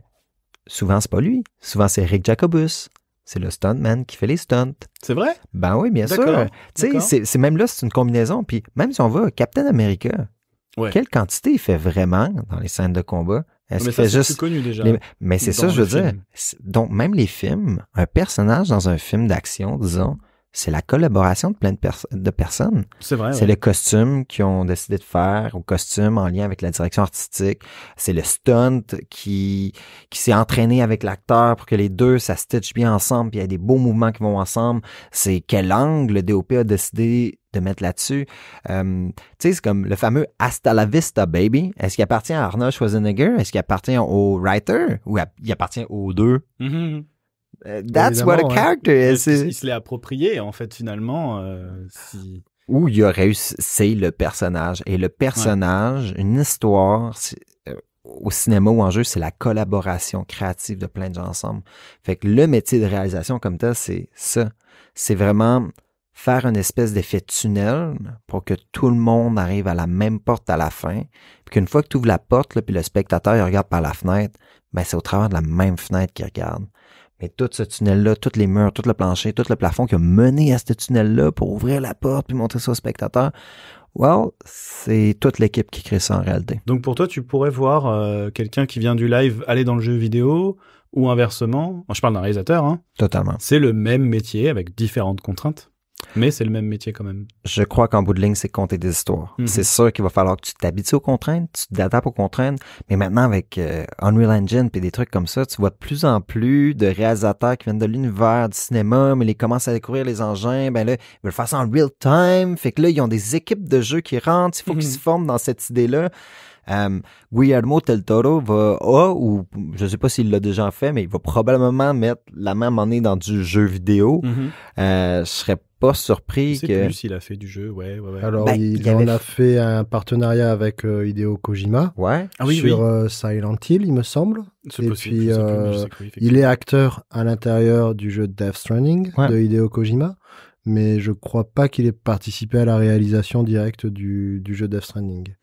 souvent c'est pas lui, souvent c'est Rick Jacobus. C'est le stuntman qui fait les stunts. C'est vrai? Ben oui, bien sûr. Tu sais, c'est même là, c'est une combinaison. Puis même si on va Captain America, quelle quantité il fait vraiment dans les scènes de combat? Est-ce ah, c'est connu déjà. Mais c'est ça, je veux dire. Donc, même les films, un personnage dans un film d'action, disons, c'est la collaboration de plein de, de personnes. C'est vrai. C'est le costume qu'ils ont décidé de faire, au costume en lien avec la direction artistique. C'est le stunt qui, qui s'est entraîné avec l'acteur pour que les deux, ça stitch bien ensemble, puis il y a des beaux mouvements qui vont ensemble. C'est quel angle le DOP a décidé de mettre là-dessus. Euh, tu sais, c'est comme le fameux Hasta la Vista Baby. Est-ce qu'il appartient à Arnold Schwarzenegger? Est-ce qu'il appartient au writer? Ou il appartient aux deux? Mm-hmm. Euh, that's what a character is. Il, se l'est approprié, en fait, finalement. Euh, Où il aurait réussi, c'est le personnage. Et le personnage, une histoire, euh, au cinéma ou en jeu, c'est la collaboration créative de plein de gens ensemble. Fait que le métier de réalisation comme ça, c'est ça. C'est vraiment faire une espèce d'effet tunnel pour que tout le monde arrive à la même porte à la fin, puis qu'une fois que tu ouvres la porte, puis le spectateur il regarde par la fenêtre, ben c'est au travers de la même fenêtre qu'il regarde. Et tout ce tunnel-là, toutes les murs, tout le plancher, tout le plafond qui a mené à ce tunnel-là pour ouvrir la porte puis montrer ça aux spectateurs, well, c'est toute l'équipe qui crée ça en réalité. Donc pour toi, tu pourrais voir euh, quelqu'un qui vient du live aller dans le jeu vidéo ou inversement. je parle d'un réalisateur. Hein. Totalement. C'est le même métier avec différentes contraintes. Mais c'est le même métier quand même. Je crois qu'en bout de ligne, c'est compter des histoires. Mhm. C'est sûr qu'il va falloir que tu t'habitues aux contraintes, tu t'adaptes aux contraintes. Mais maintenant, avec euh, Unreal Engine et des trucs comme ça, tu vois de plus en plus de réalisateurs qui viennent de l'univers du cinéma, mais ils commencent à découvrir les engins. Ben là, ils veulent faire ça en real time. Fait que là, ils ont des équipes de jeux qui rentrent. Il faut qu'ils mhm. se forment dans cette idée-là. Euh, Guillermo del Toro va, oh, ou je sais pas s'il l'a déjà fait, mais il va probablement mettre la main monnaie dans du jeu vidéo. Mhm. euh, je serais pas surpris que. s'il a fait du jeu, ouais, Alors, ben, il, a fait un partenariat avec euh, Hideo Kojima ouais. Ah sur euh, Silent Hill, il me semble. Et puis, euh, il est acteur à l'intérieur du jeu Death Stranding de Hideo Kojima, mais je crois pas qu'il ait participé à la réalisation directe du, jeu Death Stranding.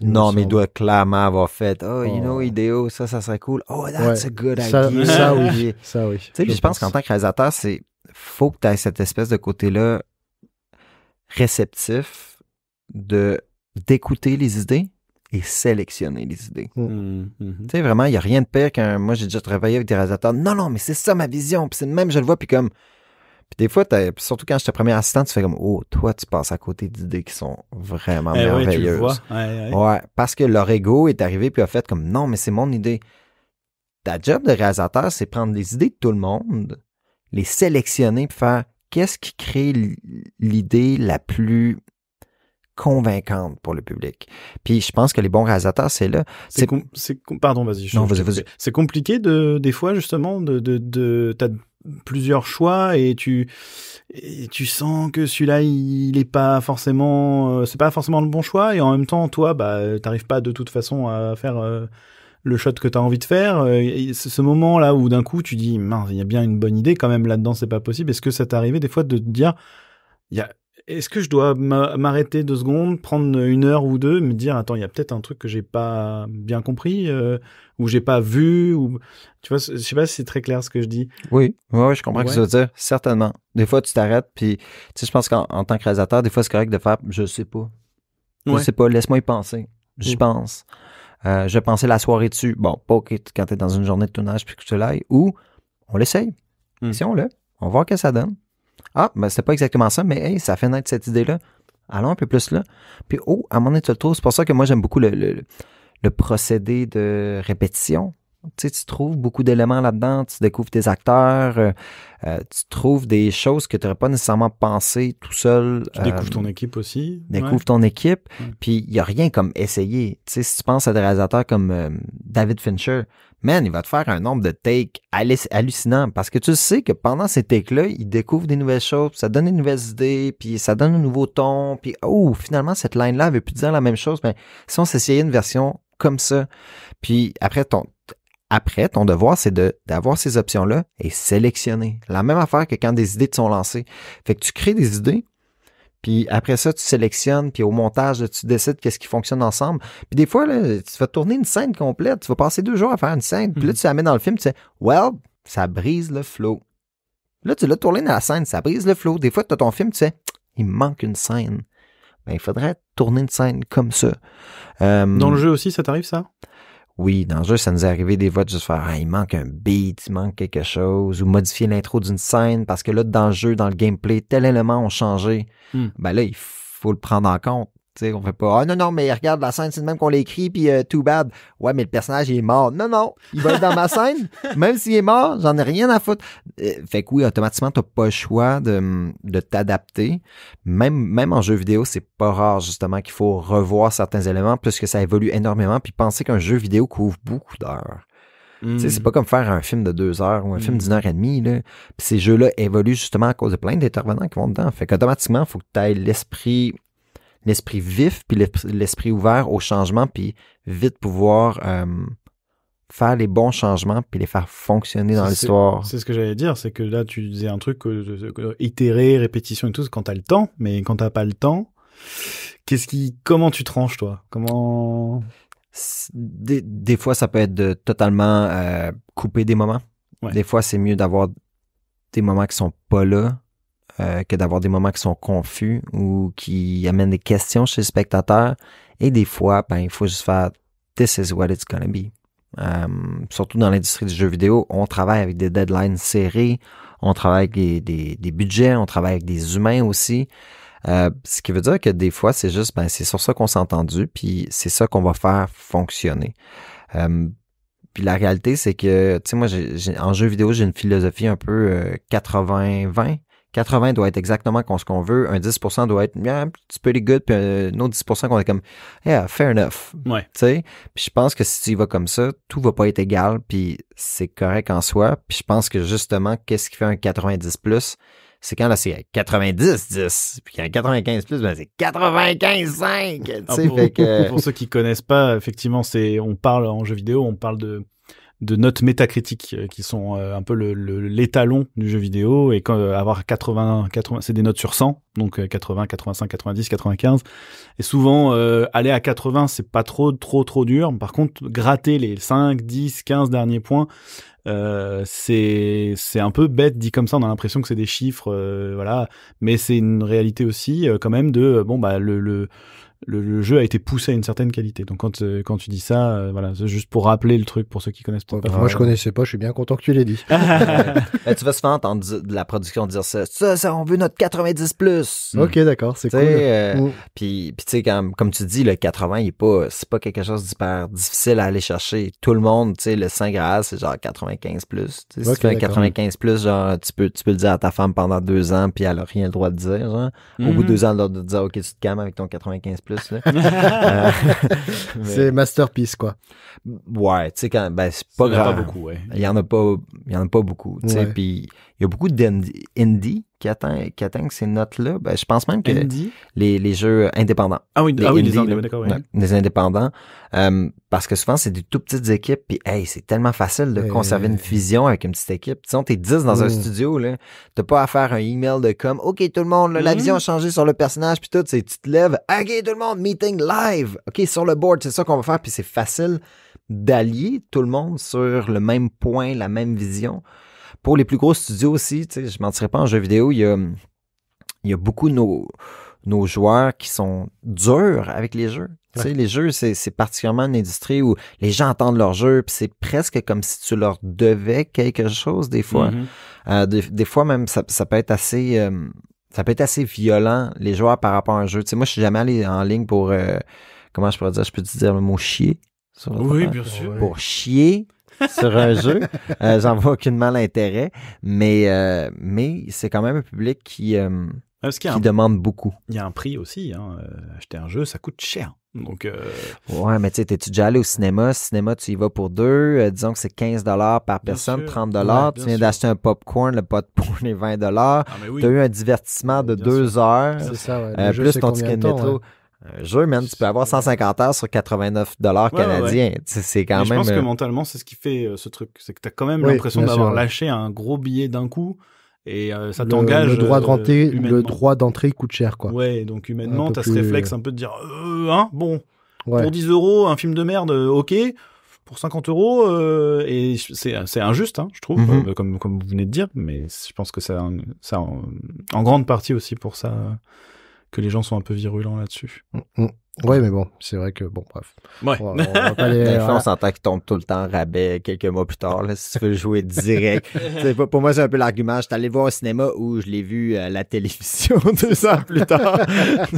Non, mais il doit clairement avoir fait oh, you know, oh. Hideo, ça, ça serait cool. Oh, that's a good idea. Ça, (laughs) oui. ça, Tu sais, je, pense qu'en tant que réalisateur, c'est faut que tu aies cette espèce de côté-là réceptif de d'écouter les idées et sélectionner les idées. Mm. Mm-hmm. Tu sais, vraiment, il n'y a rien de pire qu'un. Moi, j'ai déjà travaillé avec des réalisateurs. Non, non, mais c'est ça ma vision. Puis c'est même, je le vois. Puis comme. Puis des fois, surtout quand je j'étais premier assistant, tu fais comme Oh, toi, tu passes à côté d'idées qui sont vraiment eh merveilleuses. Ouais, parce que leur ego est arrivé puis a fait comme Non, mais c'est mon idée. Ta job de réalisateur, c'est prendre les idées de tout le monde, les sélectionner pour faire qu'est-ce qui crée l'idée la plus convaincante pour le public. Puis je pense que les bons réalisateurs, c'est là. C'est com pardon, vas-y. c'est compliqué de des fois justement de de, plusieurs choix et tu tu sens que celui-là il est pas forcément euh, c'est pas forcément le bon choix et en même temps toi bah n'arrives pas de toute façon à faire euh, le shot que tu as envie de faire. Euh, ce moment là où d'un coup tu dis, mince, il y a bien une bonne idée quand même là-dedans, c'est pas possible. Est-ce que ça t'est arrivé des fois de te dire, est-ce que je dois m'arrêter deux secondes, prendre une heure ou deux, me dire attends, il y a peut-être un truc que j'ai pas bien compris euh, ou j'ai pas vu ou tu vois, je sais pas si c'est très clair ce que je dis. Oui, ouais, je comprends ce que tu veux dire. Certainement. Des fois, tu t'arrêtes puis tu sais, je pense qu'en tant que réalisateur, des fois, c'est correct de faire je sais pas, je sais pas, laisse-moi y penser, je mm. pense. Euh, je pensais la soirée dessus. Bon, pas quand tu es dans une journée de tournage puis que tu l'ailles, ou on l'essaye. Si on l'a, on va voir que ça donne. Ah, ben c'est pas exactement ça, mais hey, ça fait naître cette idée-là. Allons un peu plus là. Puis oh, à mon moment donné, tu C'est pour ça que moi j'aime beaucoup le, le, le procédé de répétition tu, sais, tu trouves beaucoup d'éléments là-dedans, tu découvres tes acteurs, euh, euh, tu trouves des choses que tu n'aurais pas nécessairement pensé tout seul. Tu découvres euh, ton équipe aussi. Découvre ton équipe, puis il n'y a rien comme essayer. Tu sais, si tu penses à des réalisateurs comme David Fincher, man, il va te faire un nombre de takes hallucinant parce que tu sais que pendant ces takes-là, il découvre des nouvelles choses, ça donne des nouvelles idées, puis ça donne un nouveau ton, puis oh, finalement, cette line-là veut plus dire la même chose, mais ben, si on s'essayait une version comme ça, puis après, ton, après, ton devoir, c'est d'avoir ces options-là et sélectionner. La même affaire que quand des idées te sont lancées. Fait que tu crées des idées, puis après ça, tu sélectionnes, puis au montage, tu décides qu'est-ce qui fonctionne ensemble. Puis des fois, tu vas tourner une scène complète, tu vas passer deux jours à faire une scène, puis là, mhm. tu la mets dans le film, tu sais, well, ça brise le flow. Là, tu l'as tourné dans la scène, ça brise le flow. Des fois, tu as ton film, tu sais, il manque une scène. mais ben, il faudrait tourner une scène comme ça. Euh, dans le jeu aussi, ça t'arrive, ça? Oui, dans le jeu, ça nous est arrivé des votes de juste faire il manque un beat, il manque quelque chose, ou modifier l'intro d'une scène parce que là, dans le jeu, dans le gameplay, tel élément ont changé. Hmm. Ben là, il faut le prendre en compte. T'sais, on fait pas Ah non, non, mais regarde la scène, c'est même qu'on l'écrit, puis euh, too bad. Ouais, mais le personnage, il est mort. Non, non, il va être dans ma scène. (laughs) Même s'il est mort, j'en ai rien à foutre. Euh, fait que oui, automatiquement, tu n'as pas le choix de, t'adapter. Même, même en jeu vidéo, c'est pas rare, justement, qu'il faut revoir certains éléments, puisque ça évolue énormément, puis penser qu'un jeu vidéo couvre beaucoup d'heures. C'est mhm. pas comme faire un film de deux heures ou un film mhm. d'une heure et demie. Là. ces jeux-là évoluent justement à cause de plein d'intervenants qui vont dedans. Fait qu'automatiquement, il faut que tu ailles l'esprit l'esprit vif, puis l'esprit ouvert au changement, puis vite pouvoir euh, faire les bons changements, puis les faire fonctionner dans l'histoire. C'est ce que j'allais dire, c'est que là, tu disais un truc, que, itérer, répétition et tout, quand t'as le temps, mais quand t'as pas le temps, qu'est-ce qui, comment tu tranches, toi Comment... Des, fois, ça peut être de totalement euh, couper des moments. Des fois, c'est mieux d'avoir des moments qui sont pas là, euh, que d'avoir des moments qui sont confus ou qui amènent des questions chez le spectateur. Et des fois, ben, il faut juste faire This is what it's gonna be. Euh, surtout dans l'industrie du jeu vidéo, on travaille avec des deadlines serrées, on travaille avec des, des, budgets, on travaille avec des humains aussi. Euh, ce qui veut dire que des fois, c'est juste, ben, c'est sur ça qu'on s'est entendu, puis c'est ça qu'on va faire fonctionner. Euh, puis la réalité, c'est que, tu sais, moi, en jeu vidéo, j'ai une philosophie un peu 80-20. 80 doit être exactement ce qu'on veut, un 10 doit être yeah, it's pretty good, puis un autre 10 qu'on est comme yeah, fair enough. Ouais. Tu sais? Puis je pense que si tu y vas comme ça, tout va pas être égal, puis c'est correct en soi. Puis je pense que justement, qu'est-ce qui fait un 90 plus? c'est quand là c'est 90-10, puis quand 95 plus, ben c'est 95-5. Ah, pour, (laughs) pour, ceux qui connaissent pas, effectivement, c'est on parle en jeu vidéo, on parle de de notes métacritiques euh, qui sont euh, un peu l'étalon le, l'étalon du jeu vidéo et quand, euh, avoir 80, 80 c'est des notes sur 100 donc 80 85 90 95 et souvent aller à 80 c'est pas trop trop trop dur par contre gratter les 5 10 15 derniers points euh, c'est c'est un peu bête dit comme ça on a l'impression que c'est des chiffres voilà mais c'est une réalité aussi quand même de bon bah le, le le, jeu a été poussé à une certaine qualité. Donc quand, euh, quand tu dis ça, euh, voilà, c'est juste pour rappeler le truc pour ceux qui connaissent pas. Moi, je connaissais pas, je suis bien content que tu l'aies dit. (laughs) (laughs) Ben, tu vas faire entendre de la production dire ça, ça, on veut notre 90 plus. Hmm. Ok, d'accord, c'est cool. Euh, puis, tu sais, comme, comme tu dis, le 80, il est pas, c'est pas quelque chose d'hyper difficile à aller chercher. Tout le monde, tu sais, le saint grâce c'est genre 95 plus. si tu un 95 plus, genre, tu peux, tu peux le dire à ta femme pendant deux ans, puis elle a rien le droit de dire. Au bout de mhm. deux ans, elle a le de dire, ok, tu te calmes avec ton 95 plus (laughs) Euh, (laughs) c'est masterpiece, quoi. Ouais, tu sais, quand ben, c'est pas grave. Il y en a pas, il y en a pas beaucoup, tu sais, puis il y a beaucoup d'indie qui, atteint, qui atteignent ces notes-là. Ben, je pense même que les, les, jeux indépendants. Ah oui, les, indépendants. parce que souvent, c'est des tout petites équipes. Puis, hey, c'est tellement facile de euh, conserver une vision avec une petite équipe. Tu sais, t'es 10 dans un mm. studio, là. T'as pas à faire un email de comme, OK, tout le monde, la mm. vision a changé sur le personnage. Puis tout, tu te lèves. OK, tout le monde, meeting live. OK, sur le board, c'est ça qu'on va faire. Puis, c'est facile d'allier tout le monde sur le même point, la même vision. Pour les plus gros studios aussi, je ne mentirais pas en jeu vidéo, il y a, il y a beaucoup de nos, nos joueurs qui sont durs avec les jeux. Tu sais, les jeux, c'est particulièrement une industrie où les gens entendent leurs jeux, puis c'est presque comme si tu leur devais quelque chose des fois. Mhm. Euh, des, fois même, ça, peut être assez... Euh, ça peut être assez violent, les joueurs, par rapport à un jeu. Tu sais, moi, je suis jamais allé en ligne pour... Euh, comment je pourrais dire? Je peux te dire le mot « chier ». oui, bien sûr. Pour chier sur un jeu. Euh, j'en vois aucunement l'intérêt, mais, euh, mais c'est quand même un public qui, euh, ah, qui demande beaucoup. Il y a un prix aussi. Hein. Acheter un jeu, ça coûte cher. Donc, Ouais, mais tu sais, tu déjà allé au cinéma? Cinéma, tu y vas pour deux. disons que c'est 15 par personne, 30 Tu viens d'acheter un popcorn, le popcorn est 20 dollars. Ah, tu as eu un divertissement de deux heures. plus ton ticket de métro. Un jeu, man, tu peux avoir 150 heures sur 89 dollars canadiens. C'est quand même. Je pense que euh, mentalement, c'est ce qui fait euh, ce truc. C'est que tu as quand même l'impression d'avoir lâché un gros billet d'un coup. Et euh, ça t'engage. Le droit d'entrée, le droit d'entrée coûte cher, quoi. Ouais, donc humainement, tu as ce réflexe un peu de dire, hein, bon, pour 10 euros, un film de merde, ok pour 50 euros et c'est injuste hein, je trouve mhm. comme comme vous venez de dire mais je pense que ça ça en grande partie aussi pour ça que les gens sont un peu virulents là-dessus. Mm, mm. Oui, mais bon, c'est vrai que, bon, bref. Ouais. On, s'entend qu'il tombe tout le temps rabais quelques mois plus tard, si tu veux jouer direct. (laughs) pour, moi, c'est un peu l'argument. Je suis allé voir au cinéma où je l'ai vu à la télévision (laughs) deux ans plus tard. (laughs) tu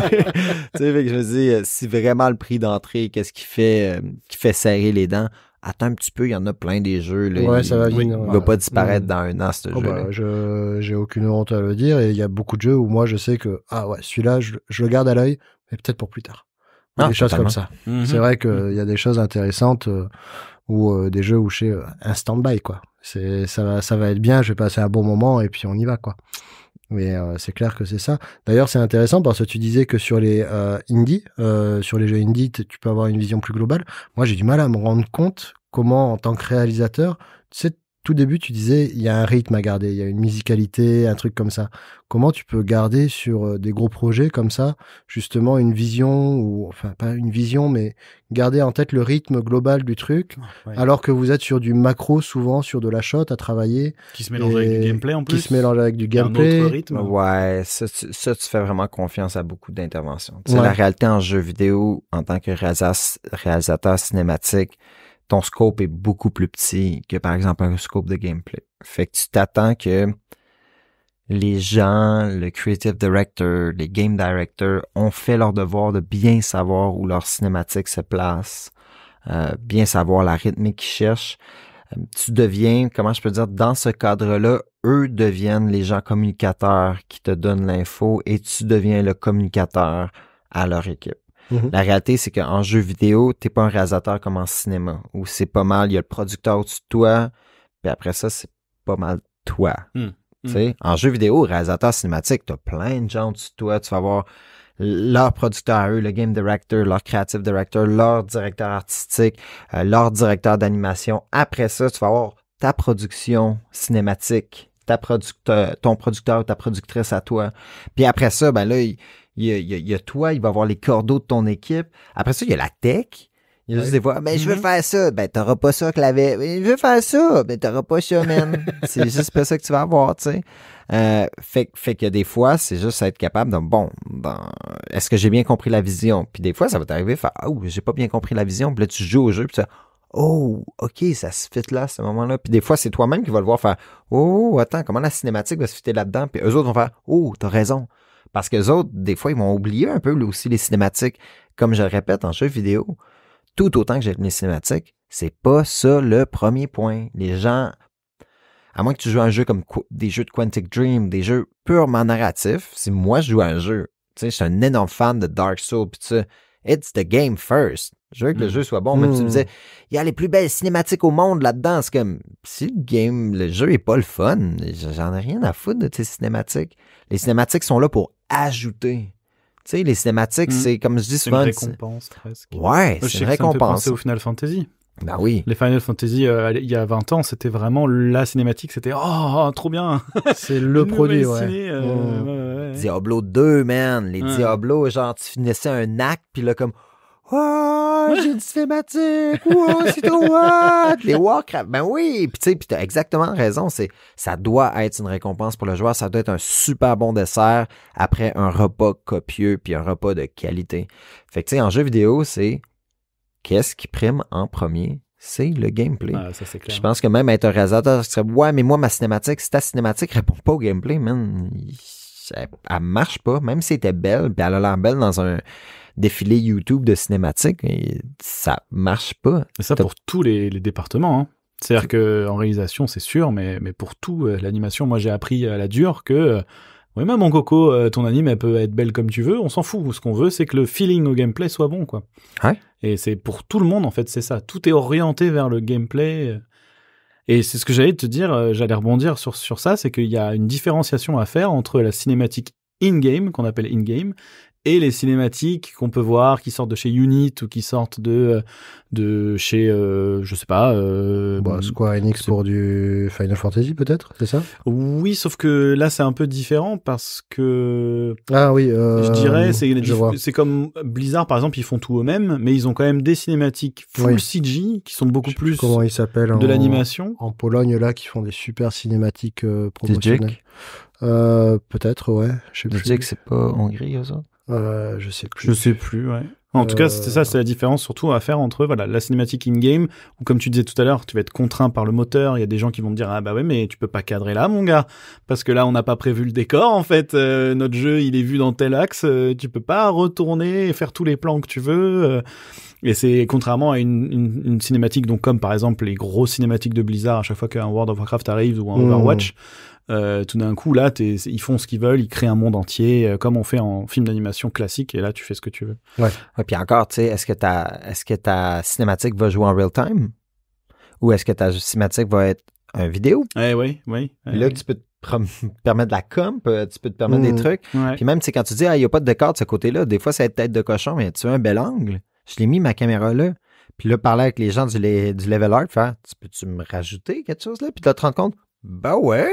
sais, je me dis, euh, si vraiment le prix d'entrée, qu'est-ce qui fait, euh, qui fait serrer les dents? attends un petit peu, il y en a plein des jeux. Là, ouais, il, ça va venir. Il va pas disparaître dans un an, ce oh, jeu. Bah, je j'ai aucune honte à le dire. Et il y a beaucoup de jeux où moi, je sais que, ah ouais, celui-là, je, le garde à l'œil, mais peut-être pour plus tard. des ah, choses comme ça. Mhm. C'est vrai qu'il il mhm. y a des choses intéressantes euh, ou euh, des jeux où je suis euh, un stand-by, quoi. C'est, ça va, ça va être bien, je vais passer un bon moment et puis on y va, quoi. Mais euh, c'est clair que c'est ça. D'ailleurs, c'est intéressant parce que tu disais que sur les euh, indie, euh, sur les jeux indies tu peux avoir une vision plus globale. Moi, j'ai du mal à me rendre compte comment, en tant que réalisateur, c'est tout début, tu disais, il y a un rythme à garder, il y a une musicalité, un truc comme ça. Comment tu peux garder sur euh, des gros projets comme ça, justement, une vision, ou enfin, pas une vision, mais garder en tête le rythme global du truc, ah, alors que vous êtes sur du macro, souvent, sur de la shot à travailler. Qui se mélange avec du gameplay en plus. Qui se mélange avec du gameplay. Un autre rythme. Ouais, ça, ça, tu fais vraiment confiance à beaucoup d'interventions. C'est la réalité en jeu vidéo, en tant que réalisateur cinématique ton scope est beaucoup plus petit que par exemple un scope de gameplay. Fait que tu t'attends que les gens, le creative director, les game directors ont fait leur devoir de bien savoir où leur cinématique se place, euh, bien savoir la rythmique qu'ils cherchent. Euh, tu deviens, comment je peux dire, dans ce cadre-là, eux deviennent les gens communicateurs qui te donnent l'info et tu deviens le communicateur à leur équipe. Mhm. La réalité, c'est qu'en jeu vidéo, t'es pas un réalisateur comme en cinéma, où c'est pas mal, il y a le producteur au-dessus de toi, puis après ça, c'est pas mal toi. Hmm. Hmm. En jeu vidéo, réalisateur cinématique, t'as plein de gens au-dessus de toi, tu vas voir leur producteur à eux, le game director, leur creative director, leur directeur artistique, euh, leur directeur d'animation. Après ça, tu vas avoir ta production cinématique, ta producteur, ton producteur, ta productrice à toi. Puis après ça, ben là, il y, a, toi, il va avoir les cordeaux de ton équipe. Après ça, il y a la tech. Il y a juste des fois... Ben, « mais mm-hmm. ben, ben, je veux faire ça, ben t'auras pas ça que je veux faire ça, ben t'auras (laughs) pas ça, man. c'est juste pas ça que tu vas avoir, tu sais. Euh, fait, fait que des fois, c'est juste être capable de, bon, est-ce que j'ai bien compris la vision? Puis des fois, ça va t'arriver, faire, oh, j'ai pas bien compris la vision, puis là, tu joues au jeu, puis ça, oh, ok, ça se fit là, ce moment-là. Puis des fois, c'est toi-même qui va le voir faire, oh, attends, comment la cinématique va se fitter là-dedans? Puis eux autres vont faire, oh, t'as raison. Parce que les autres, des fois, ils vont oublier un peu aussi les cinématiques. Comme je le répète en jeu vidéo, tout autant que j'aime les cinématiques, c'est pas ça le premier point. Les gens, à moins que tu joues un jeu comme des jeux de Quantic Dream, des jeux purement narratifs, si moi je joue un jeu, tu sais, je suis un énorme fan de Dark Souls, pis tu it's the game first. Je veux que le mm. jeu soit bon. Même tu me mm. disais, il y a les plus belles cinématiques au monde là-dedans. C'est comme, si le game, le jeu est pas le fun, j'en ai rien à foutre de tes cinématiques. Les cinématiques sont là pour ajouter. Tu sais, les cinématiques, mm. c'est comme je dis souvent. C'est une récompense presque. Ouais, c'est une récompense. C'est au Final Fantasy. Ben oui. Les Final Fantasy, euh, il y a 20 ans, c'était vraiment la cinématique, c'était oh, oh trop bien. C'est (laughs) le produit, euh, Diablo 2, man. Les Diablo, genre, tu finissais un acte, puis là, comme Oh, j'ai cinématique !»« Oh, c'est trop Les Warcraft. Ben oui. Puis tu sais, t'as exactement raison. C'est, ça doit être une récompense pour le joueur. Ça doit être un super bon dessert après un repas copieux puis un repas de qualité. Fait que tu sais, en jeu vidéo, c'est qu'est-ce qui prime en premier? c'est le gameplay. Ah, ça, c'est clair. Je pense que même être un réalisateur, serait ouais, mais moi, ma cinématique, si ta cinématique répond pas au gameplay, man, elle, marche pas, même si elle était belle, puis elle a l'air belle dans un défilé YouTube de cinématiques. Et ça marche pas. C'est ça pour tous les, départements. Hein. C'est-à-dire qu'en réalisation, c'est sûr, mais, mais pour tout, euh, l'animation, moi j'ai appris à la dure que. Euh, oui, moi mon coco, euh, ton anime, elle peut être belle comme tu veux, on s'en fout. Ce qu'on veut, c'est que le feeling au gameplay soit bon, quoi. Ouais. Et c'est pour tout le monde, en fait, c'est ça. Tout est orienté vers le gameplay. Et c'est ce que j'allais te dire, j'allais rebondir sur, sur ça, c'est qu'il y a une différenciation à faire entre la cinématique in-game, qu'on appelle in-game, et les cinématiques qu'on peut voir qui sortent de chez Unit ou qui sortent de euh, de chez euh, je sais pas euh, bah, Square Enix pour du Final Fantasy peut-être c'est ça oui sauf que là c'est un peu différent parce que ah oui euh, je dirais c'est c'est comme Blizzard par exemple ils font tout eux-mêmes mais ils ont quand même des cinématiques full CG qui sont beaucoup plus comment ils s'appellent de l'animation en Pologne là qui font des super cinématiques euh, promotionnelles peut-être ouais je sais que c'est pas en gris, ça euh, je sais plus. Je sais plus, En tout cas, c'est ça, euh, c'est la différence surtout à faire entre voilà, la cinématique in-game, où comme tu disais tout à l'heure, tu vas être contraint par le moteur, il y a des gens qui vont te dire, ah bah ouais, mais tu peux pas cadrer là, mon gars, parce que là, on n'a pas prévu le décor, en fait, euh, notre jeu, il est vu dans tel axe, tu peux pas retourner et faire tous les plans que tu veux. et c'est contrairement à une, cinématique, donc comme par exemple les grosses cinématiques de Blizzard, à chaque fois qu'un World of Warcraft arrive ou un hmm. Overwatch, euh, tout d'un coup, là, ils font ce qu'ils veulent, ils créent un monde entier, euh, comme on fait en film d'animation classique, et là, tu fais ce que tu veux. Ouais. puis encore, tu est-ce que, ta, est que ta cinématique va jouer en real time? Ou est-ce que ta cinématique va être un vidéo? Eh oui, oui. Eh là, tu peux te (laughs) permettre de la comp, euh, tu peux te permettre des mm. trucs. Puis même, quand tu dis, ah, il n'y a pas de décor de ce côté-là, des fois, c'est tête de cochon, mais tu veux un bel angle. Je l'ai mis ma caméra là. Puis là, parler avec les gens du, du level art, tu peux-tu me rajouter quelque chose là? Puis tu te rendre compte, ben ouais.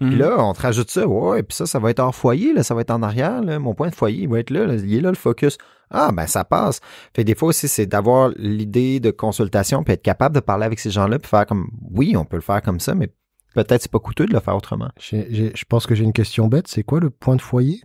Puis mhm. là, on te rajoute ça. Ouais, puis ça, ça va être hors foyer, là, ça va être en arrière. Là. Mon point de foyer, il va être là, Il est là le focus. Ah, ben ça passe. Fait des fois aussi, c'est d'avoir l'idée de consultation, puis être capable de parler avec ces gens-là, puis faire comme oui, on peut le faire comme ça, mais peut-être c'est pas coûteux de le faire autrement. je pense que j'ai une question bête. C'est quoi le point de foyer?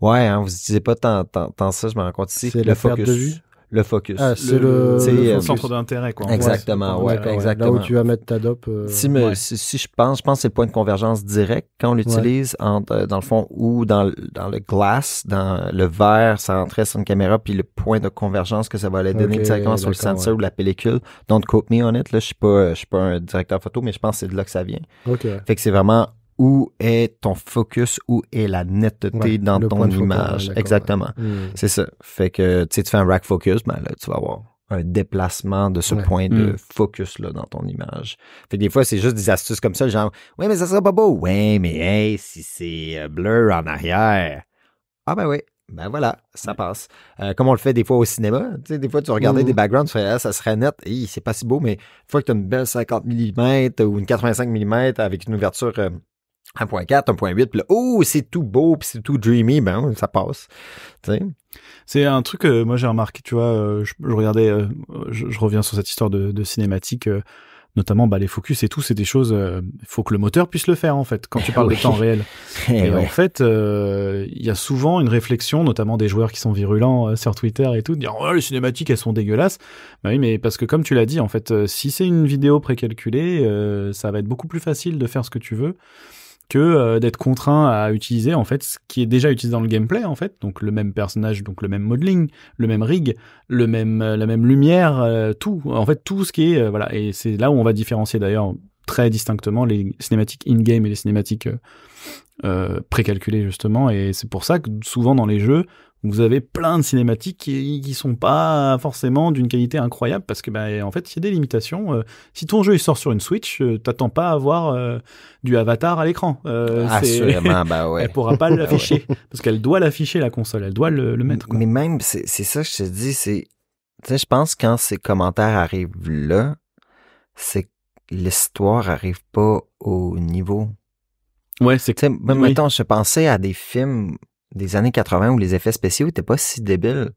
Ouais, hein, vous ne pas tant, ça, je me rends compte ici. C'est le focus. De vue le focus. Ah, c'est le, centre d'intérêt, quoi. Exactement, ouais, Là où tu vas mettre ta dope. Euh, si, je pense, je pense que c'est le point de convergence direct quand on l'utilise euh, dans le fond ou dans, le glass, dans le verre, ça rentrait sur une caméra, puis le point de convergence que ça va aller donner directement sur le sensor ou la pellicule. donc quote me on it, je suis suis pas un directeur photo, mais je pense que c'est de là que ça vient. OK. Fait que c'est vraiment où est ton focus, où est la netteté dans ton image. Exactement. Hmm. C'est ça. Fait que tu fais un rack focus, ben là, tu vas avoir un déplacement de ce point de hmm. focus là dans ton image. Fait que des fois, c'est juste des astuces comme ça, genre Ouais, mais ça sera pas beau. Ouais, mais hey, si c'est euh, blur en arrière. Ah ben oui, ben voilà, ça passe. Euh, comme on le fait des fois au cinéma, tu sais, des fois tu regardais hmm. des backgrounds, tu fais ah, ça serait net, hey, c'est pas si beau, mais une fois que tu as une belle 50 mm ou une 85 mm avec une ouverture euh, 1.4, 1.8, puis là, oh, c'est tout beau, puis c'est tout dreamy, ben, ça passe. sais C'est un truc que euh, moi j'ai remarqué, tu vois, euh, je, regardais, euh, je, reviens sur cette histoire de, de cinématique, notamment bah, les focus et tout, c'est des choses, il faut que le moteur puisse le faire en fait, quand tu parles de (laughs) temps réel. (laughs) Eh et, en fait, il y a souvent une réflexion, notamment des joueurs qui sont virulents sur Twitter et tout, de dire, oh, les cinématiques, elles sont dégueulasses. Bah oui, mais parce que comme tu l'as dit, en fait, si c'est une vidéo précalculée, ça va être beaucoup plus facile de faire ce que tu veux que euh, d'être contraint à utiliser en fait ce qui est déjà utilisé dans le gameplay en fait, donc le même personnage, donc le même modeling, le même rig, le même euh, la même lumière, euh, tout en fait tout ce qui est voilà et c'est là où on va différencier d'ailleurs très distinctement les cinématiques in-game et les cinématiques précalculées justement et c'est pour ça que souvent dans les jeux vous avez plein de cinématiques qui, ne sont pas forcément d'une qualité incroyable parce que ben en fait il y a des limitations. Euh. si ton jeu il sort sur une Switch, tu euh, t'attends pas à avoir euh, du Avatar à l'écran. ah, bah (laughs) elle pourra pas ah l'afficher parce qu'elle doit l'afficher la console, elle doit le, mettre. Mais même c'est ça je te dis, c'est je pense quand ces commentaires arrivent là, c'est que l'histoire arrive pas au niveau. Ouais, c'est. Même oui. mettons, je pensais à des films des années 80 où les effets spéciaux étaient pas si débiles.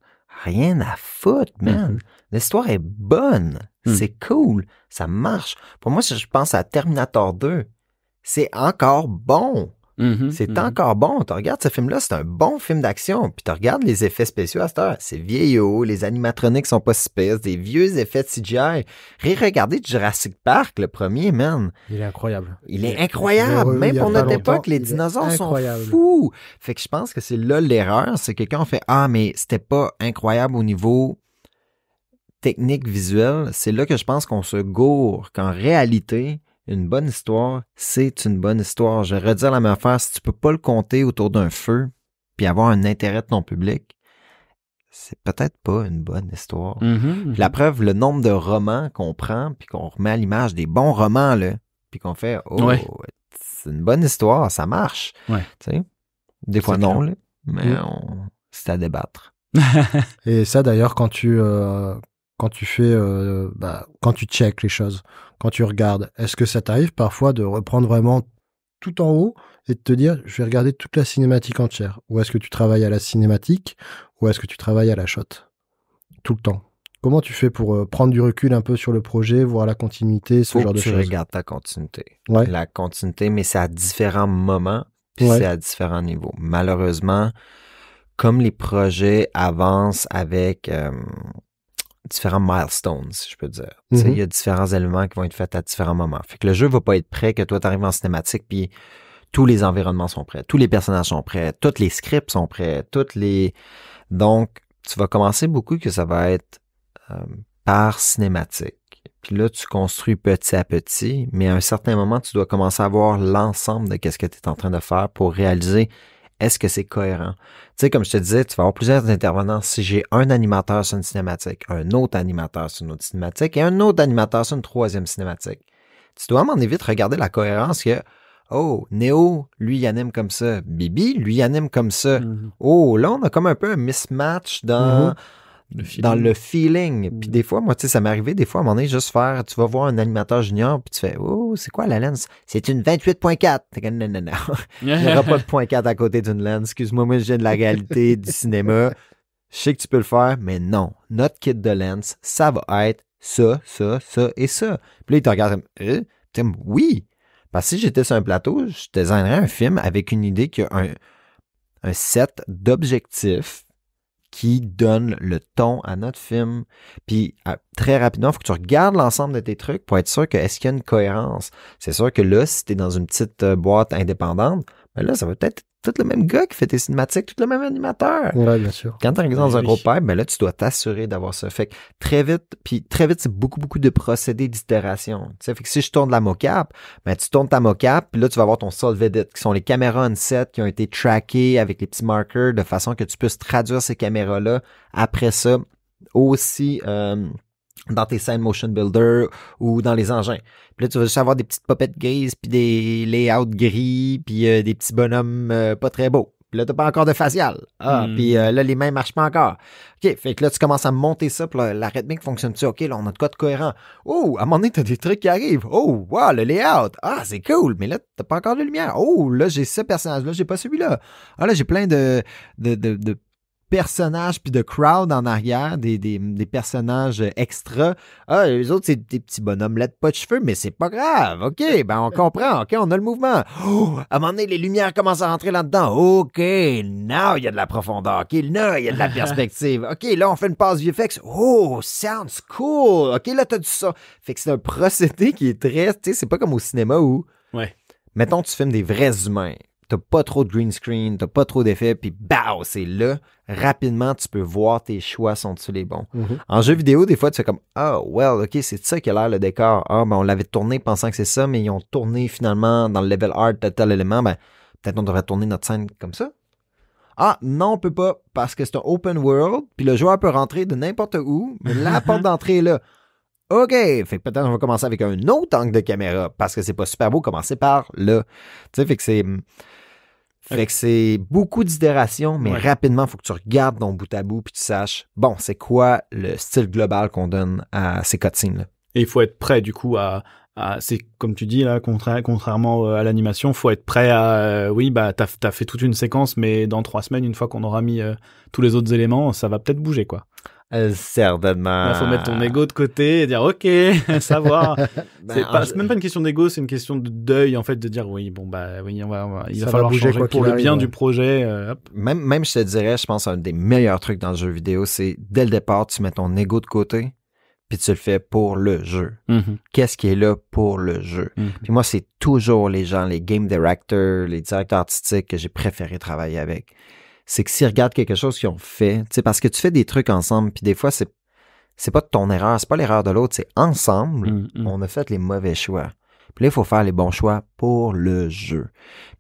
Rien à foutre, mm-hmm. man. L'histoire est bonne. Mm. C'est cool. Ça marche. Pour moi, si je pense à Terminator 2, c'est encore bon. Mm-hmm, c'est mm-hmm. encore bon. Tu regardes ce film-là, c'est un bon film d'action. Puis tu regardes les effets spéciaux à cette heure. C'est vieillot, les animatroniques sont pas si des vieux effets de CGI. regardez Jurassic Park, le premier, man. Il est incroyable. Il est incroyable. Même pour notre époque, les dinosaures sont fous. Fait que je pense que c'est là l'erreur. C'est que quand on fait Ah, mais c'était pas incroyable au niveau technique visuelle, c'est là que je pense qu'on se gourre. Qu'en réalité, une bonne histoire, c'est une bonne histoire. Je redire la même affaire, si tu peux pas le compter autour d'un feu, puis avoir un intérêt de ton public, c'est peut-être pas une bonne histoire. Mm-hmm, mm-hmm. la preuve, le nombre de romans qu'on prend, puis qu'on remet à l'image des bons romans, là, puis qu'on fait, oh, c'est une bonne histoire, ça marche. des fois non, mais mm. c'est à débattre. Et ça, d'ailleurs, quand tu... Euh, quand tu fais, euh, bah, quand tu check les choses, quand tu regardes. Est-ce que ça t'arrive parfois de reprendre vraiment tout en haut et de te dire je vais regarder toute la cinématique entière Ou est-ce que tu travailles à la cinématique ou est-ce que tu travailles à la shot Tout le temps. Comment tu fais pour euh, prendre du recul un peu sur le projet, voir la continuité, ce genre de choses Tu regardes ta continuité. La continuité, mais c'est à différents moments, puis c'est à différents niveaux. Malheureusement, comme les projets avancent avec euh, différents milestones, si je peux dire. Mm-hmm. Il y a différents éléments qui vont être faits à différents moments. Fait que le jeu va pas être prêt que toi, tu arrives en cinématique, puis tous les environnements sont prêts, tous les personnages sont prêts, tous les scripts sont prêts, toutes les... Donc, tu vas commencer beaucoup que ça va être euh, par cinématique. Puis là, tu construis petit à petit, mais à un certain moment, tu dois commencer à voir l'ensemble de quest ce que tu es en train de faire pour réaliser est-ce que c'est cohérent? Tu sais, comme je te disais, tu vas avoir plusieurs intervenants. Si j'ai un animateur sur une cinématique, un autre animateur sur une autre cinématique et un autre animateur sur une troisième cinématique, tu dois m'en éviter de regarder la cohérence que, oh, Néo, lui, il anime comme ça. Bibi, lui, il anime comme ça. Mm-hmm. Oh, là, on a comme un peu un mismatch dans... Mm-hmm dans le feeling. Puis des fois, moi, tu sais, ça m'est arrivé des fois à un moment donné, juste faire, tu vas voir un animateur junior, puis tu fais, oh, c'est quoi la lens? C'est une 28.4. Non, non, non. (laughs) Il n'y aura pas de (laughs) point 4 à côté d'une lens. Excuse-moi, moi, je viens de la réalité du cinéma. Je sais que tu peux le faire, mais non. Notre kit de lens, ça va être ça, ça, ça et ça. Puis là, il te regarde comme, euh? oui. Parce que si j'étais sur un plateau, je designerais un film avec une idée qui a un, un set d'objectifs qui donne le ton à notre film. Puis très rapidement, il faut que tu regardes l'ensemble de tes trucs pour être sûr que est-ce qu'il y a une cohérence. C'est sûr que là, si tu es dans une petite euh, boîte indépendante, ben là, ça va peut-être tout le même gars qui fait tes cinématiques, tout le même animateur. Oui, bien sûr. Quand tu es dans un groupe père, mais ben là, tu dois t'assurer d'avoir ça. Fait très vite, puis très vite, c'est beaucoup, beaucoup de procédés d'itération. Fait que si je tourne la mocap, ben, tu tournes ta mocap, puis là, tu vas avoir ton solve edit, qui sont les caméras on-set qui ont été trackées avec les petits markers de façon que tu puisses traduire ces caméras-là après ça aussi, euh, dans tes scènes motion builder ou dans les engins. Puis là, tu vas juste avoir des petites popettes grises, puis des layouts gris, puis euh, des petits bonhommes euh, pas très beaux. Puis là, t'as pas encore de facial. Ah, hmm. puis euh, là, les mains marchent pas encore. OK, fait que là, tu commences à monter ça, puis là, la rythmique fonctionne-tu? OK, là, on a de quoi de cohérent. Oh, à un moment donné, t'as des trucs qui arrivent. Oh, wow, le layout. Ah, c'est cool, mais là, t'as pas encore de lumière. Oh, là, j'ai ce personnage-là, j'ai pas celui-là. Ah, là, j'ai plein de, de, de, de personnages puis de crowd en arrière, des, personnages extra. Ah, les autres, c'est des petits bonhommes là de pas de cheveux, mais c'est pas grave. OK, ben on comprend. OK, on a le mouvement. Oh, à un moment donné, les lumières commencent à rentrer là-dedans. OK, now, il y a de la profondeur. OK, là, il y a de la perspective. OK, là, on fait une passe VFX. Oh, sounds cool. OK, là, t'as du ça Fait que c'est un procédé qui est très... Tu sais, c'est pas comme au cinéma où... Ouais. Mettons, tu filmes des vrais humains t'as pas trop de green screen, t'as pas trop d'effets, puis bah, c'est là. Rapidement, tu peux voir tes choix sont-ils les bons. Mhm. En jeu vidéo, des fois, tu fais comme Ah, oh, well, ok, c'est ça qui a l'air le décor. Ah, ben on l'avait tourné pensant que c'est ça, mais ils ont tourné finalement dans le level art de tel élément. Ben, peut-être on devrait tourner notre scène comme ça. Ah, non, on peut pas, parce que c'est un open world, puis le joueur peut rentrer de n'importe où, mais la (laughs) porte d'entrée est là. OK, fait que peut-être on va commencer avec un autre angle de caméra parce que c'est pas super beau commencer par là. Tu sais, fait que c'est hmm, fait que c'est beaucoup d'itération mais rapidement, faut que tu regardes dans bout à bout puis tu saches, bon, c'est quoi le style global qu'on donne à ces cutscenes-là. Et il faut être prêt, du coup, à. c'est comme tu dis, là, contrairement euh, à l'animation, faut être prêt à. Euh, oui, bah, t'as as fait toute une séquence, mais dans trois semaines, une fois qu'on aura mis euh, tous les autres éléments, ça va peut-être bouger, quoi. Euh, certainement. Il bah, faut mettre ton ego de côté et dire ok, (laughs) savoir. (laughs) Ben, c'est pas, même pas une question d'ego, c'est une question de deuil en fait, de dire oui, bon bah oui, on va, il va falloir changer pour le bien du projet. Euh, même, même je te dirais, je pense un des meilleurs trucs dans le jeu vidéo, c'est dès le départ, tu mets ton ego de côté puis tu le fais pour le jeu. Mm-hmm. Qu'est-ce qui est là pour le jeu? Mm-hmm. Puis moi, c'est toujours les gens, les game directors, les directeurs artistiques que j'ai préféré travailler avec c'est que s'ils regardent quelque chose qu'ils ont fait, tu sais, parce que tu fais des trucs ensemble, puis des fois, c'est c'est pas ton erreur, c'est pas l'erreur de l'autre, c'est ensemble, mm, mm. on a fait les mauvais choix là, il faut faire les bons choix pour le jeu.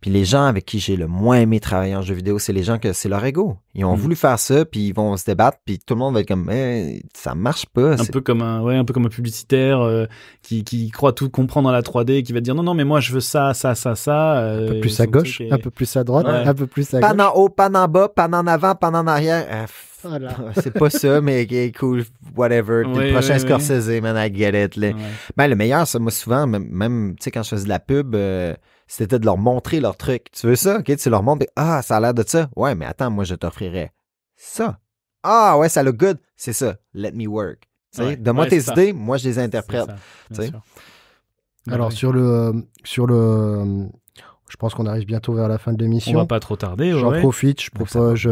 Puis les gens avec qui j'ai le moins aimé travailler en jeu vidéo, c'est les gens que c'est leur ego. Ils ont mm. voulu faire ça, puis ils vont se débattre, puis tout le monde va être comme mais eh, ça marche pas. Un peu comme un, ouais, un peu comme un publicitaire euh, qui, qui, croit tout comprendre dans la 3D, qui va dire non non mais moi je veux ça ça ça ça. Euh, un peu plus à gauche, un peu plus à droite, un peu plus à gauche. Pas en haut, pas en bas, pas en avant, pas en arrière. Euh, ah, c'est pas ça, (laughs) mais cool, whatever. le prochain Scorsese, man, I get it. Ben, le meilleur, c'est moi, souvent, même, tu sais, quand je faisais de la pub, euh, c'était de leur montrer leur truc. Tu veux ça? tu leur montres, ah, ça a l'air de ça. Ouais, mais attends, moi, je t'offrirais ça. Ah, ouais, ça look good. C'est ça. Let me work. Donne-moi tes idées, moi, je les interprète. Alors, sur le, sur le je pense qu'on arrive bientôt vers la fin de l'émission. On va pas trop tarder. J'en profite, je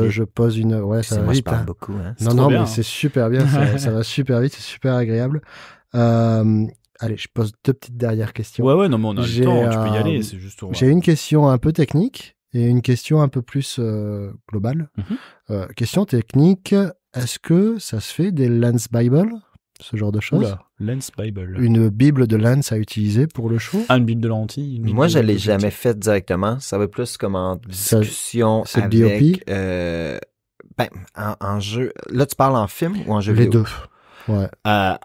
je, pose une. Ouais, ça va vite. Hein. beaucoup. Hein. Non, non, mais c'est super bien. (laughs) ça, va super vite, c'est super agréable. Euh, allez, je pose deux petites dernières questions. Ouais, ouais, non, mais on a le temps. tu peux y euh, aller. C'est juste. J'ai euh, une question un peu technique et une question un peu plus euh, globale. Mhm. question technique. Est-ce que ça se fait des Lens Bible, ce genre de choses Lens Bible. Une Bible de Lens à utiliser pour le show ah, Une Bible de lentilles. Moi, je ne l'ai jamais faite directement. Ça va plus comme en discussion C'est avec... Euh, ben, en, jeu... Là, tu parles en film ou en jeu vidéo? Les deux, ouais. Euh,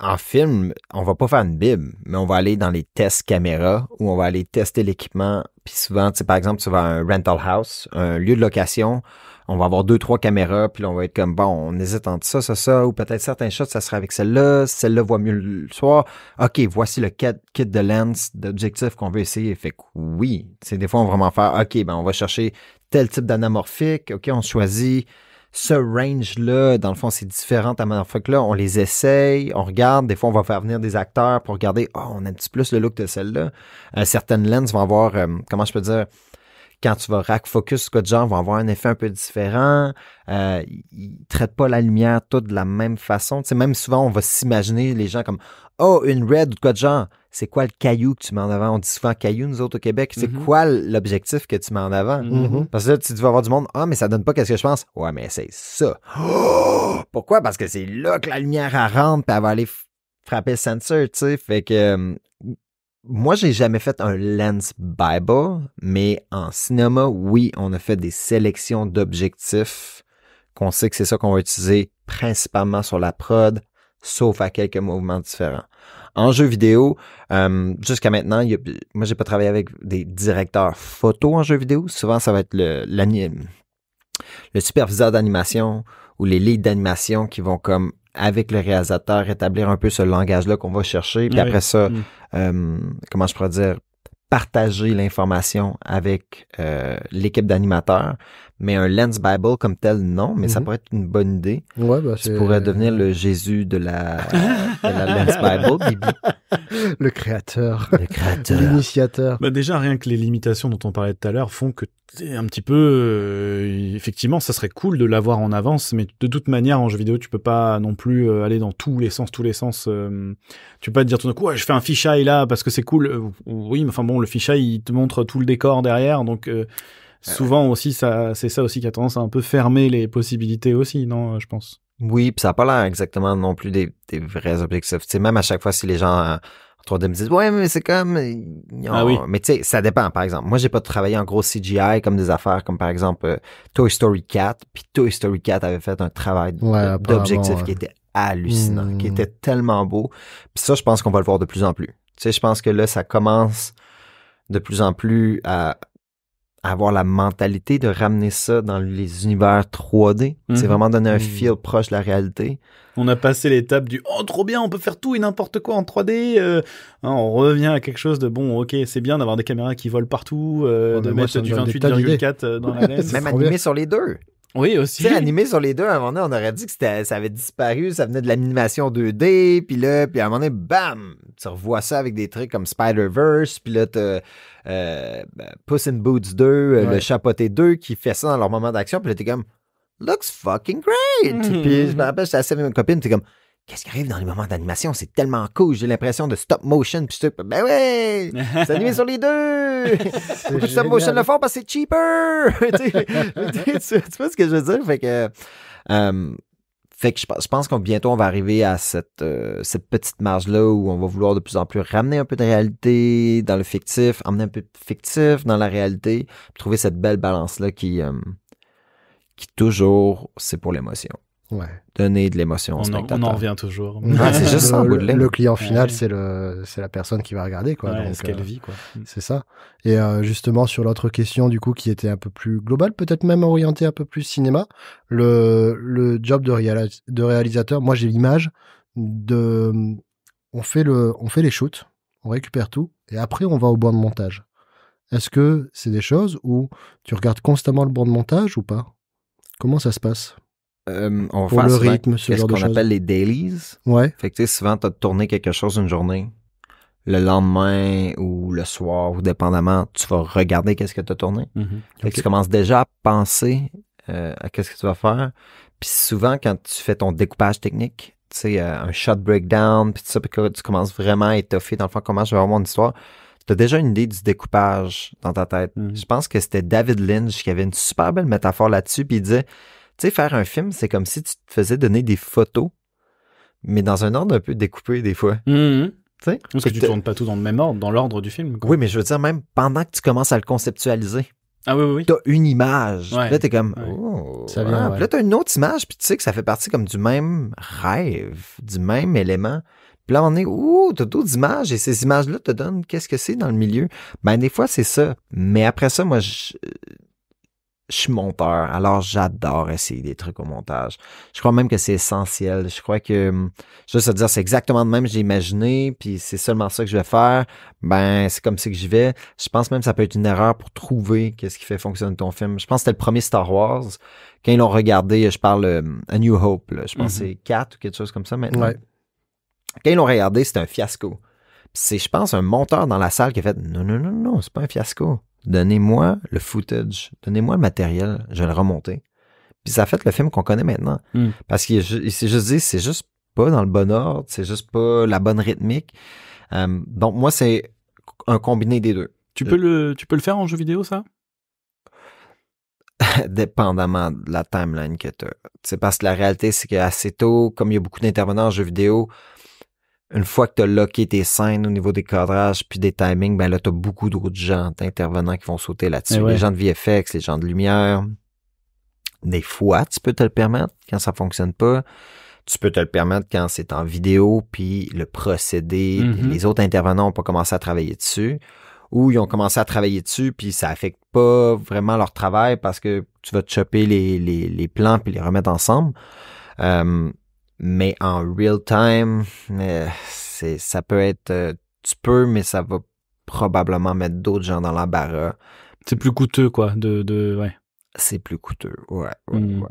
en film, on va pas faire une Bible, mais on va aller dans les tests caméra où on va aller tester l'équipement. Puis souvent, tu sais, par exemple, tu vas à un rental house, un lieu de location, on va avoir deux, trois caméras, puis là, on va être comme, bon, on hésite entre ça, ça, ça, ou peut-être certains shots, ça sera avec celle-là, celle-là voit mieux le soir. OK, voici le kit, de lens, d'objectif qu'on veut essayer. Fait que oui, c'est des fois, on va vraiment faire, OK, ben, on va chercher tel type d'anamorphique, OK, on choisit ce range-là, dans le fond, c'est différentes anamorphiques-là, on les essaye, on regarde. Des fois, on va faire venir des acteurs pour regarder, oh, on a un petit plus le look de celle-là. Euh, certaines lenses vont avoir, euh, comment je peux dire, quand tu vas rack focus, ce de genre va avoir un effet un peu différent. Euh, ne traitent pas la lumière toute de la même façon. Tu même souvent, on va s'imaginer les gens comme Oh, une red ou de quoi C'est quoi le caillou que tu mets en avant? On dit souvent caillou, nous autres au Québec. C'est mm-hmm. quoi l'objectif que tu mets en avant? Mm-hmm. Parce que là, tu vas voir du monde. Ah, mais ça donne pas qu'est-ce que je pense. Ouais, mais c'est ça. (gasps) Pourquoi? Parce que c'est là que la lumière, rentre, et elle va aller frapper le sensor, tu sais. Fait que euh, moi, j'ai jamais fait un lens Bible, mais en cinéma, oui, on a fait des sélections d'objectifs qu'on sait que c'est ça qu'on va utiliser principalement sur la prod, sauf à quelques mouvements différents. En jeu vidéo, euh, jusqu'à maintenant, moi, j'ai pas travaillé avec des directeurs photo en jeu vidéo. Souvent, ça va être le, le superviseur d'animation ou les leads d'animation qui vont comme avec le réalisateur, établir un peu ce langage-là qu'on va chercher. Puis après ça, mm. euh, comment je pourrais dire, partager l'information avec euh, l'équipe d'animateurs mais un Lens Bible comme tel, non, mais ça mhm. pourrait être une bonne idée. Ouais, bah, tu pourrais devenir euh, le Jésus de la, (laughs) de la Lens Bible, Bibi. Le créateur. Le créateur. L'initiateur. Bah, déjà, rien que les limitations dont on parlait tout à l'heure font que un petit peu, euh, effectivement, ça serait cool de l'avoir en avance, mais de toute manière, en jeu vidéo, tu peux pas non plus euh, aller dans tous les sens, tous les sens. tu peux pas te dire tout d'un coup, ouais, je fais un fichai là parce que c'est cool. oui, mais enfin bon, le fichai il te montre tout le décor derrière, donc euh, souvent aussi, ça, c'est ça aussi qui a tendance à un peu fermer les possibilités aussi, non, euh, je pense. Oui, puis ça n'a pas l'air exactement non plus des, des vrais objectifs. Tu même à chaque fois, si les gens euh, en 3D me disent Ouais, mais c'est comme. Ah oui. Mais tu sais, ça dépend, par exemple. Moi, j'ai pas travaillé en gros CGI comme des affaires comme par exemple Toy Story 4. Puis Toy Story 4 avait fait un travail d'objectif qui était hallucinant, qui hmm. était tellement beau. Puis ça, je pense qu'on va le voir de plus en plus. Tu sais, je pense que là, ça commence de plus en plus à, avoir la mentalité de ramener ça dans les univers 3D. C'est mhm. vraiment donner un mhm. feel proche de la réalité. On a passé l'étape du oh trop bien, on peut faire tout et n'importe quoi en 3D. Euh, hein, on revient à quelque chose de bon, ok, c'est bien d'avoir des caméras qui volent partout, euh, de mettre du 28,4 euh, dans la lèvre. (laughs) Même animé sur les deux. Oui, aussi. Tu animé sur les deux, à un moment donné, on aurait dit que ça avait disparu, ça venait de l'animation 2D, puis là, puis à un moment donné, bam, tu revois ça avec des trucs comme Spider-Verse, puis là, tu... Euh, ben, Puss in Boots 2, euh, Le Chapoté 2, qui fait ça dans leur moment d'action. Puis là, t'es comme, looks fucking great. Mhm. Puis je me rappelle, j'étais assis avec ma copine, t'es comme, qu'est-ce qui arrive dans les moments d'animation? C'est tellement cool, j'ai l'impression de stop motion, puis je ben ouais, (laughs) c'est animé sur les deux! stop motion le fort parce que c'est cheaper! (laughs) tu, vois ce que je veux dire? Fait que, euh, fait que je, pense qu'on bientôt on va arriver à cette, euh, cette petite marge-là où on va vouloir de plus en plus ramener un peu de réalité dans le fictif, emmener un peu de fictif dans la réalité, trouver cette belle balance-là qui, euh, qui toujours c'est pour l'émotion. Ouais. Donner de l'émotion au spectateur. On en revient toujours. le, client final, c'est la personne qui va regarder quoi. ce qu'elle euh, vit mm. C'est ça. Et euh, justement sur l'autre question du coup qui était un peu plus globale, peut-être même orientée un peu plus cinéma, le job de, de réalisateur. Moi j'ai l'image de on fait le on fait les shoots, on récupère tout et après on va au banc de montage. Est-ce que c'est des choses où tu regardes constamment le banc de montage ou pas Comment ça se passe euh, on va le rythme, ce, ce qu'on appelle les dailies. Ouais. Fait que tu sais, souvent, as tourné quelque chose une journée. Le lendemain ou le soir, ou dépendamment, tu vas regarder qu'est-ce que tu as tourné. Mm-hmm. tu commences déjà à penser euh, à qu'est-ce que tu vas faire. Puis souvent, quand tu fais ton découpage technique, tu sais, euh, un shot breakdown, puis tout ça, tu commences vraiment à étoffer, dans le fond, comment je vais avoir mon histoire. Tu as déjà une idée du découpage dans ta tête. Mm-hmm. Je pense que c'était David Lynch qui avait une super belle métaphore là-dessus, puis il disait, tu sais, faire un film, c'est comme si tu te faisais donner des photos, mais dans un ordre un peu découpé des fois. Mm-hmm. tu Parce que, tu tournes pas tout dans le même ordre, dans l'ordre du film. Oui, mais je veux dire, même pendant que tu commences à le conceptualiser. Ah oui, une image. Là, là, es comme, oh. Ça ah. Là, une autre image, puis tu sais que ça fait partie comme du même rêve, du même élément. Puis là, on est, ouh, as d'autres images, et ces images-là te donnent qu'est-ce que c'est dans le milieu. Ben, des fois, c'est ça. Mais après ça, moi, je, je suis monteur, alors j'adore essayer des trucs au montage. Je crois même que c'est essentiel. Je crois que, hum, juste à dire, c'est exactement le même que j'ai imaginé, puis c'est seulement ça que je vais faire, ben c'est comme ça que j'y vais. Je pense même que ça peut être une erreur pour trouver qu'est-ce qui fait fonctionner ton film. Je pense que c'était le premier Star Wars. Quand ils l'ont regardé, je parle hum, A New Hope, je pense que mhm. c'est 4 ou quelque chose comme ça maintenant. Quand ils l'ont regardé, c'était un fiasco. C'est, je pense, un monteur dans la salle qui a fait « Non, non, non, non, c'est pas un fiasco. » Donnez-moi le footage, donnez-moi le matériel, je vais le remonter. Puis ça fait le film qu'on connaît maintenant. Hmm. Parce qu'il s'est juste dit, c'est juste pas dans le bon ordre, c'est juste pas la bonne rythmique. Euh, donc moi, c'est un combiné des deux. Tu peux, le, tu peux le faire en jeu vidéo, ça? (laughs) Dépendamment de la timeline que tu as. C'est parce que la réalité, c'est qu'assez tôt, comme il y a beaucoup d'intervenants en jeu vidéo, une fois que tu as locké tes scènes au niveau des cadrages puis des timings, ben là, tu as beaucoup d'autres gens d'intervenants qui vont sauter là-dessus. Eh les gens de VFX, les gens de lumière. Des fois, tu peux te le permettre quand ça fonctionne pas. Tu peux te le permettre quand c'est en vidéo, puis le procédé, mm-hmm. les autres intervenants n'ont pas commencé à travailler dessus. Ou ils ont commencé à travailler dessus, puis ça affecte pas vraiment leur travail parce que tu vas te choper les, les, plans puis les remettre ensemble. Euh, mais en real time, c'est ça peut être euh, tu peux, mais ça va probablement mettre d'autres gens dans la l'embarras. C'est plus coûteux, quoi, de, de ouais. C'est plus coûteux, ouais, ouais, mmh. ouais.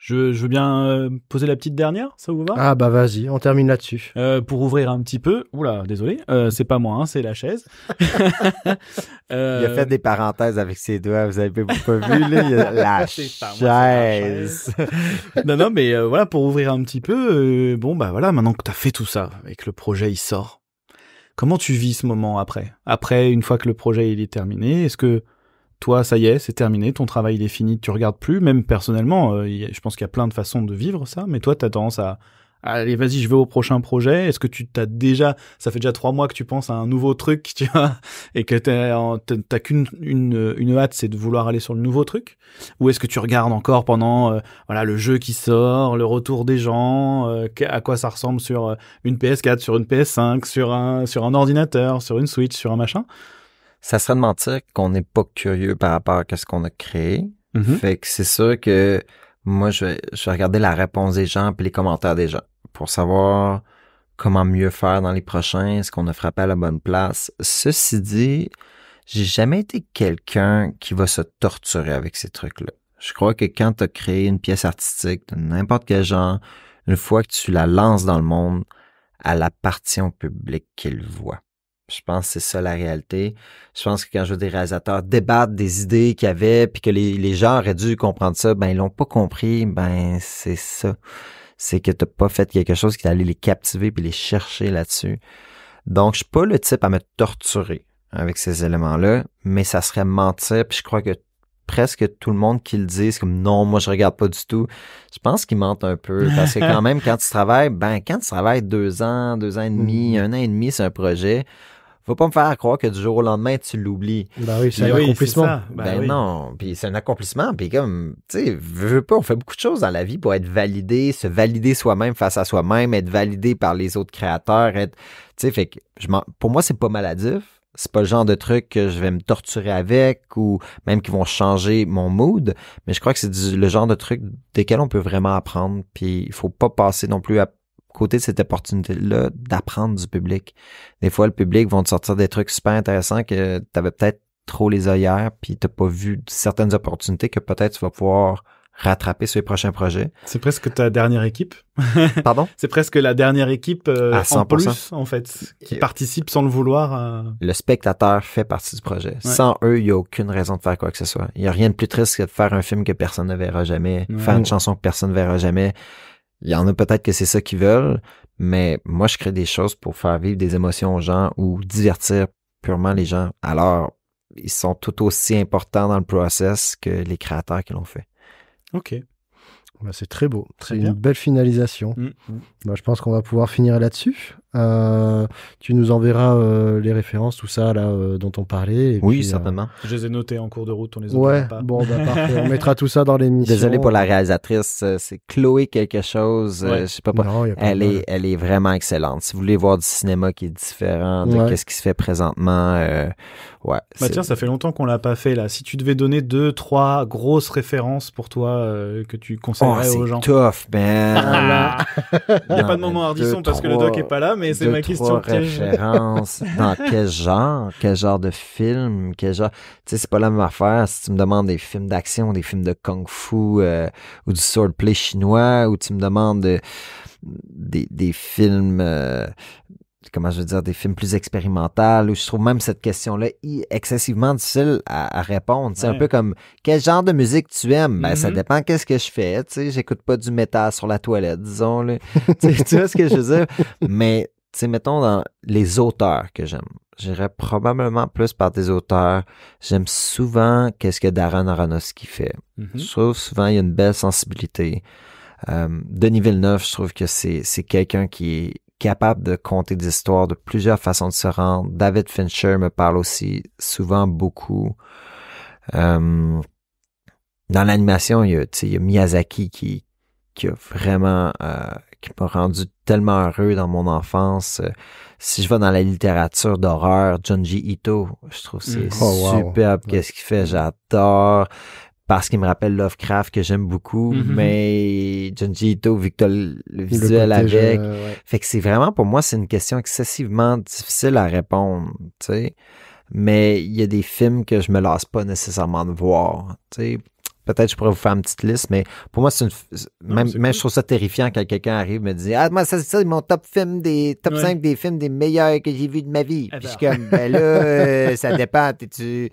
Je, je, veux bien euh, poser la petite dernière, ça vous va Ah bah vas-y, on termine là-dessus. Euh, pour ouvrir un petit peu, oula, désolé, euh, c'est pas moi, hein, c'est la chaise. (laughs) Il a fait des parenthèses avec ses doigts, hein, vous avez pas vu là, la, (laughs) chaise. Moi, la non non, mais euh, voilà, pour ouvrir un petit peu, euh, bon bah voilà, maintenant que t'as fait tout ça et que le projet il sort, comment tu vis ce moment après Après, une fois que le projet il est terminé, est-ce que toi, ça y est, c'est terminé, ton travail est fini, tu regardes plus. Même personnellement, euh, je pense qu'il y a plein de façons de vivre ça, mais toi, tu as tendance à allez, vas-y, je vais au prochain projet. Est-ce que tu t'as déjà, ça fait déjà trois mois que tu penses à un nouveau truc, (laughs) tu vois, et que t'as qu'une une, hâte, c'est de vouloir aller sur le nouveau truc. Ou est-ce que tu regardes encore pendant, euh, voilà, le jeu qui sort, le retour des gens, euh, à quoi ça ressemble sur une PS4, sur une PS5, sur un sur un ordinateur, sur une Switch, sur un machin ça serait de mentir qu'on n'est pas curieux par rapport à ce qu'on a créé. Mm-hmm. Fait que c'est sûr que moi, je vais, regarder la réponse des gens et les commentaires des gens pour savoir comment mieux faire dans les prochains, est-ce qu'on a frappé à la bonne place. Ceci dit, j'ai jamais été quelqu'un qui va se torturer avec ces trucs-là. Je crois que quand tu as créé une pièce artistique de n'importe quel genre, une fois que tu la lances dans le monde, elle appartient au public qu'il voit. Je pense que c'est ça la réalité. Je pense que quand je vois des réalisateurs débattent des idées qu'ils avaient, puis que les, les, gens auraient dû comprendre ça, ben ils l'ont pas compris, ben c'est ça. C'est que t'as pas fait quelque chose qui allait les captiver puis les chercher là-dessus. Donc, je suis pas le type à me torturer avec ces éléments-là, mais ça serait mentir, puis je crois que presque tout le monde qui le dit, comme non, moi je regarde pas du tout. Je pense qu'ils mentent un peu parce que quand (laughs) même, quand tu travailles, ben quand tu travailles deux ans, deux ans et demi, mmh. un an et demi, c'est un projet. Faut pas me faire croire que du jour au lendemain, tu l'oublies. Ben oui, c'est un accomplissement. Ben, ben non, puis c'est un accomplissement. Puis comme, tu sais, veux pas, on fait beaucoup de choses dans la vie pour être validé, se valider soi-même face à soi-même, être validé par les autres créateurs, être, tu sais, fait que je pour moi, c'est pas maladif c'est pas le genre de truc que je vais me torturer avec ou même qui vont changer mon mood, mais je crois que c'est le genre de truc desquels on peut vraiment apprendre puis il faut pas passer non plus à côté de cette opportunité-là d'apprendre du public. Des fois, le public vont te sortir des trucs super intéressants que tu avais peut-être trop les œillères, puis t'as pas vu certaines opportunités que peut-être tu vas pouvoir rattraper sur les prochains projets. C'est presque ta dernière équipe. (laughs) Pardon? C'est presque la dernière équipe euh, en plus, en fait, qui participe sans le vouloir. Euh. Le spectateur fait partie du projet. Sans eux, il n'y a aucune raison de faire quoi que ce soit. Il n'y a rien de plus triste que de faire un film que personne ne verra jamais, faire une chanson que personne ne verra jamais, il y en a peut-être que c'est ça qu'ils veulent, mais moi, je crée des choses pour faire vivre des émotions aux gens ou divertir purement les gens. Alors, ils sont tout aussi importants dans le process que les créateurs qui l'ont fait. OK. Bah, c'est très beau. C'est une belle finalisation. Mm. Bah, je pense qu'on va pouvoir finir là-dessus. Euh, tu nous enverras euh, les références, tout ça là euh, dont on parlait. oui, certainement. Je les ai notées en cours de route, on les a ouais, pas. Bon, bah, parfait. on mettra tout ça dans (laughs) l'émission. Désolé pour la réalisatrice, c'est Chloé quelque chose. je sais pas, elle est, elle est vraiment excellente. Si vous voulez voir du cinéma qui est différent de qu'est-ce qui se fait présentement, ouais. Bah, ça fait longtemps qu'on l'a pas fait là. Si tu devais donner deux, trois grosses références pour toi que tu conseillerais oh, aux gens. C'est tough, ah (laughs) Il n'y a pas de moment hardisson parce que le doc est pas là, mais c'est ma question. Trois références. dans (laughs) quel genre, quel genre de film, quel genre. Tu sais, c'est pas la même affaire si tu me demandes des films d'action, des films de kung-fu euh, ou du swordplay chinois, ou tu me demandes euh, des, des, films euh, comment je veux dire, des films plus expérimentaux, où je trouve même cette question-là excessivement difficile à, répondre. C'est un peu comme quel genre de musique tu aimes? Ben, ça mm-hmm. dépend qu'est-ce que je fais. Tu sais, j'écoute pas du métal sur la toilette, disons. Là. (laughs) tu, vois ce que je veux dire? Mais, tu sais, mettons dans les auteurs que j'aime. J'irais probablement plus par des auteurs. J'aime souvent qu'est-ce que Darren Aronofsky fait. Mm-hmm. Je trouve souvent il y a une belle sensibilité. Euh, Denis Villeneuve, je trouve que c'est quelqu'un qui est capable de conter des histoires de plusieurs façons de se rendre. David Fincher me parle aussi souvent beaucoup. Euh, dans l'animation, il, y a Miyazaki qui, qui vraiment euh, qui m'a rendu tellement heureux dans mon enfance. Euh, si je vais dans la littérature d'horreur, Junji Ito, je trouve c'est mm. oh, superbe. Qu'est-ce qu'il fait? J'adore parce qu'il me rappelle Lovecraft que j'aime beaucoup, mhm. mais Junji Ito, Victor le, visuel avec. Euh, fait que c'est vraiment, pour moi, c'est une question excessivement difficile à répondre, tu sais. Mais il y a des films que je me lasse pas nécessairement de voir, tu sais. Peut-être je pourrais vous faire une petite liste, mais pour moi, c'est Même, je trouve ça terrifiant quand quelqu'un arrive et me dit Ah, moi, ça, c'est mon top film des. Top 5 des films des meilleurs que j'ai vus de ma vie. Puis je suis comme, ben là, (laughs) euh, ça dépend. T'es-tu.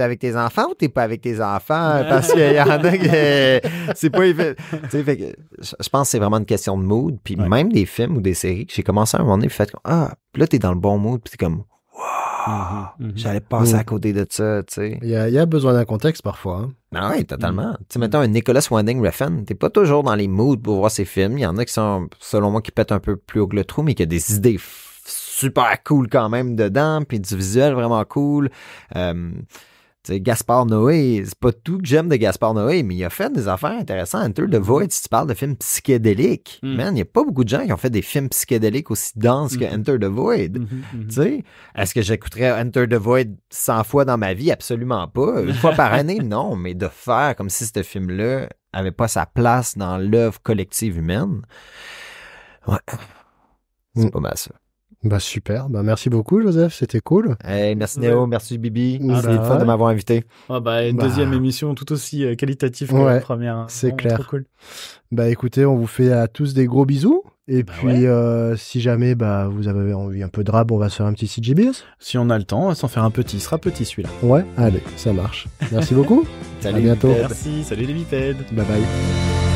avec tes enfants ou t'es pas avec tes enfants? Parce qu'il y en a que (laughs) c'est pas fait, je pense que c'est vraiment une question de mood. Puis même des films ou des séries que j'ai commencé à un moment donné, fait ah, là, t'es dans le bon mood, puis t'es comme Wow! Mhm, J'allais mhm. passer mm. à côté de ça, tu sais. Il y a, besoin d'un contexte parfois. Non, hein. ben oui, totalement. Mm. Tu sais, mettons un Nicolas Winding Refn, t'es pas toujours dans les moods pour voir ses films. Il y en a qui sont, selon moi, qui pètent un peu plus haut que le trou, mais qui a des idées super cool quand même dedans, puis du visuel vraiment cool. Euh, c'est Gaspard Noé, c'est pas tout que j'aime de Gaspard Noé, mais il a fait des affaires intéressantes. Enter the Void, si tu parles de films psychédéliques, hmm. man, il n'y a pas beaucoup de gens qui ont fait des films psychédéliques aussi denses que hmm. Enter the Void. Hmm, tu Est-ce que j'écouterais Enter the Void 100 fois dans ma vie? Absolument pas. Une fois par année, (laughs) non, mais de faire comme si ce film-là avait pas sa place dans l'œuvre collective humaine. Ouais. C'est pas mal ça. Bah super, bah merci beaucoup Joseph, c'était cool. merci Néo, merci Bibi, merci de m'avoir invité. Ah, bah, une bah. deuxième émission tout aussi euh, qualitative que la première. Hein. C'est clair. Bah écoutez, on vous fait à tous des gros bisous. Et bah puis, euh, si jamais bah, vous avez envie un peu de rap, on va se faire un petit CGBS. Si on a le temps, on s'en faire un petit. Il sera petit celui-là. Ouais, allez, ça marche. Merci beaucoup. (laughs) Salut, à bientôt. Merci, salut les bipèdes. Bye bye.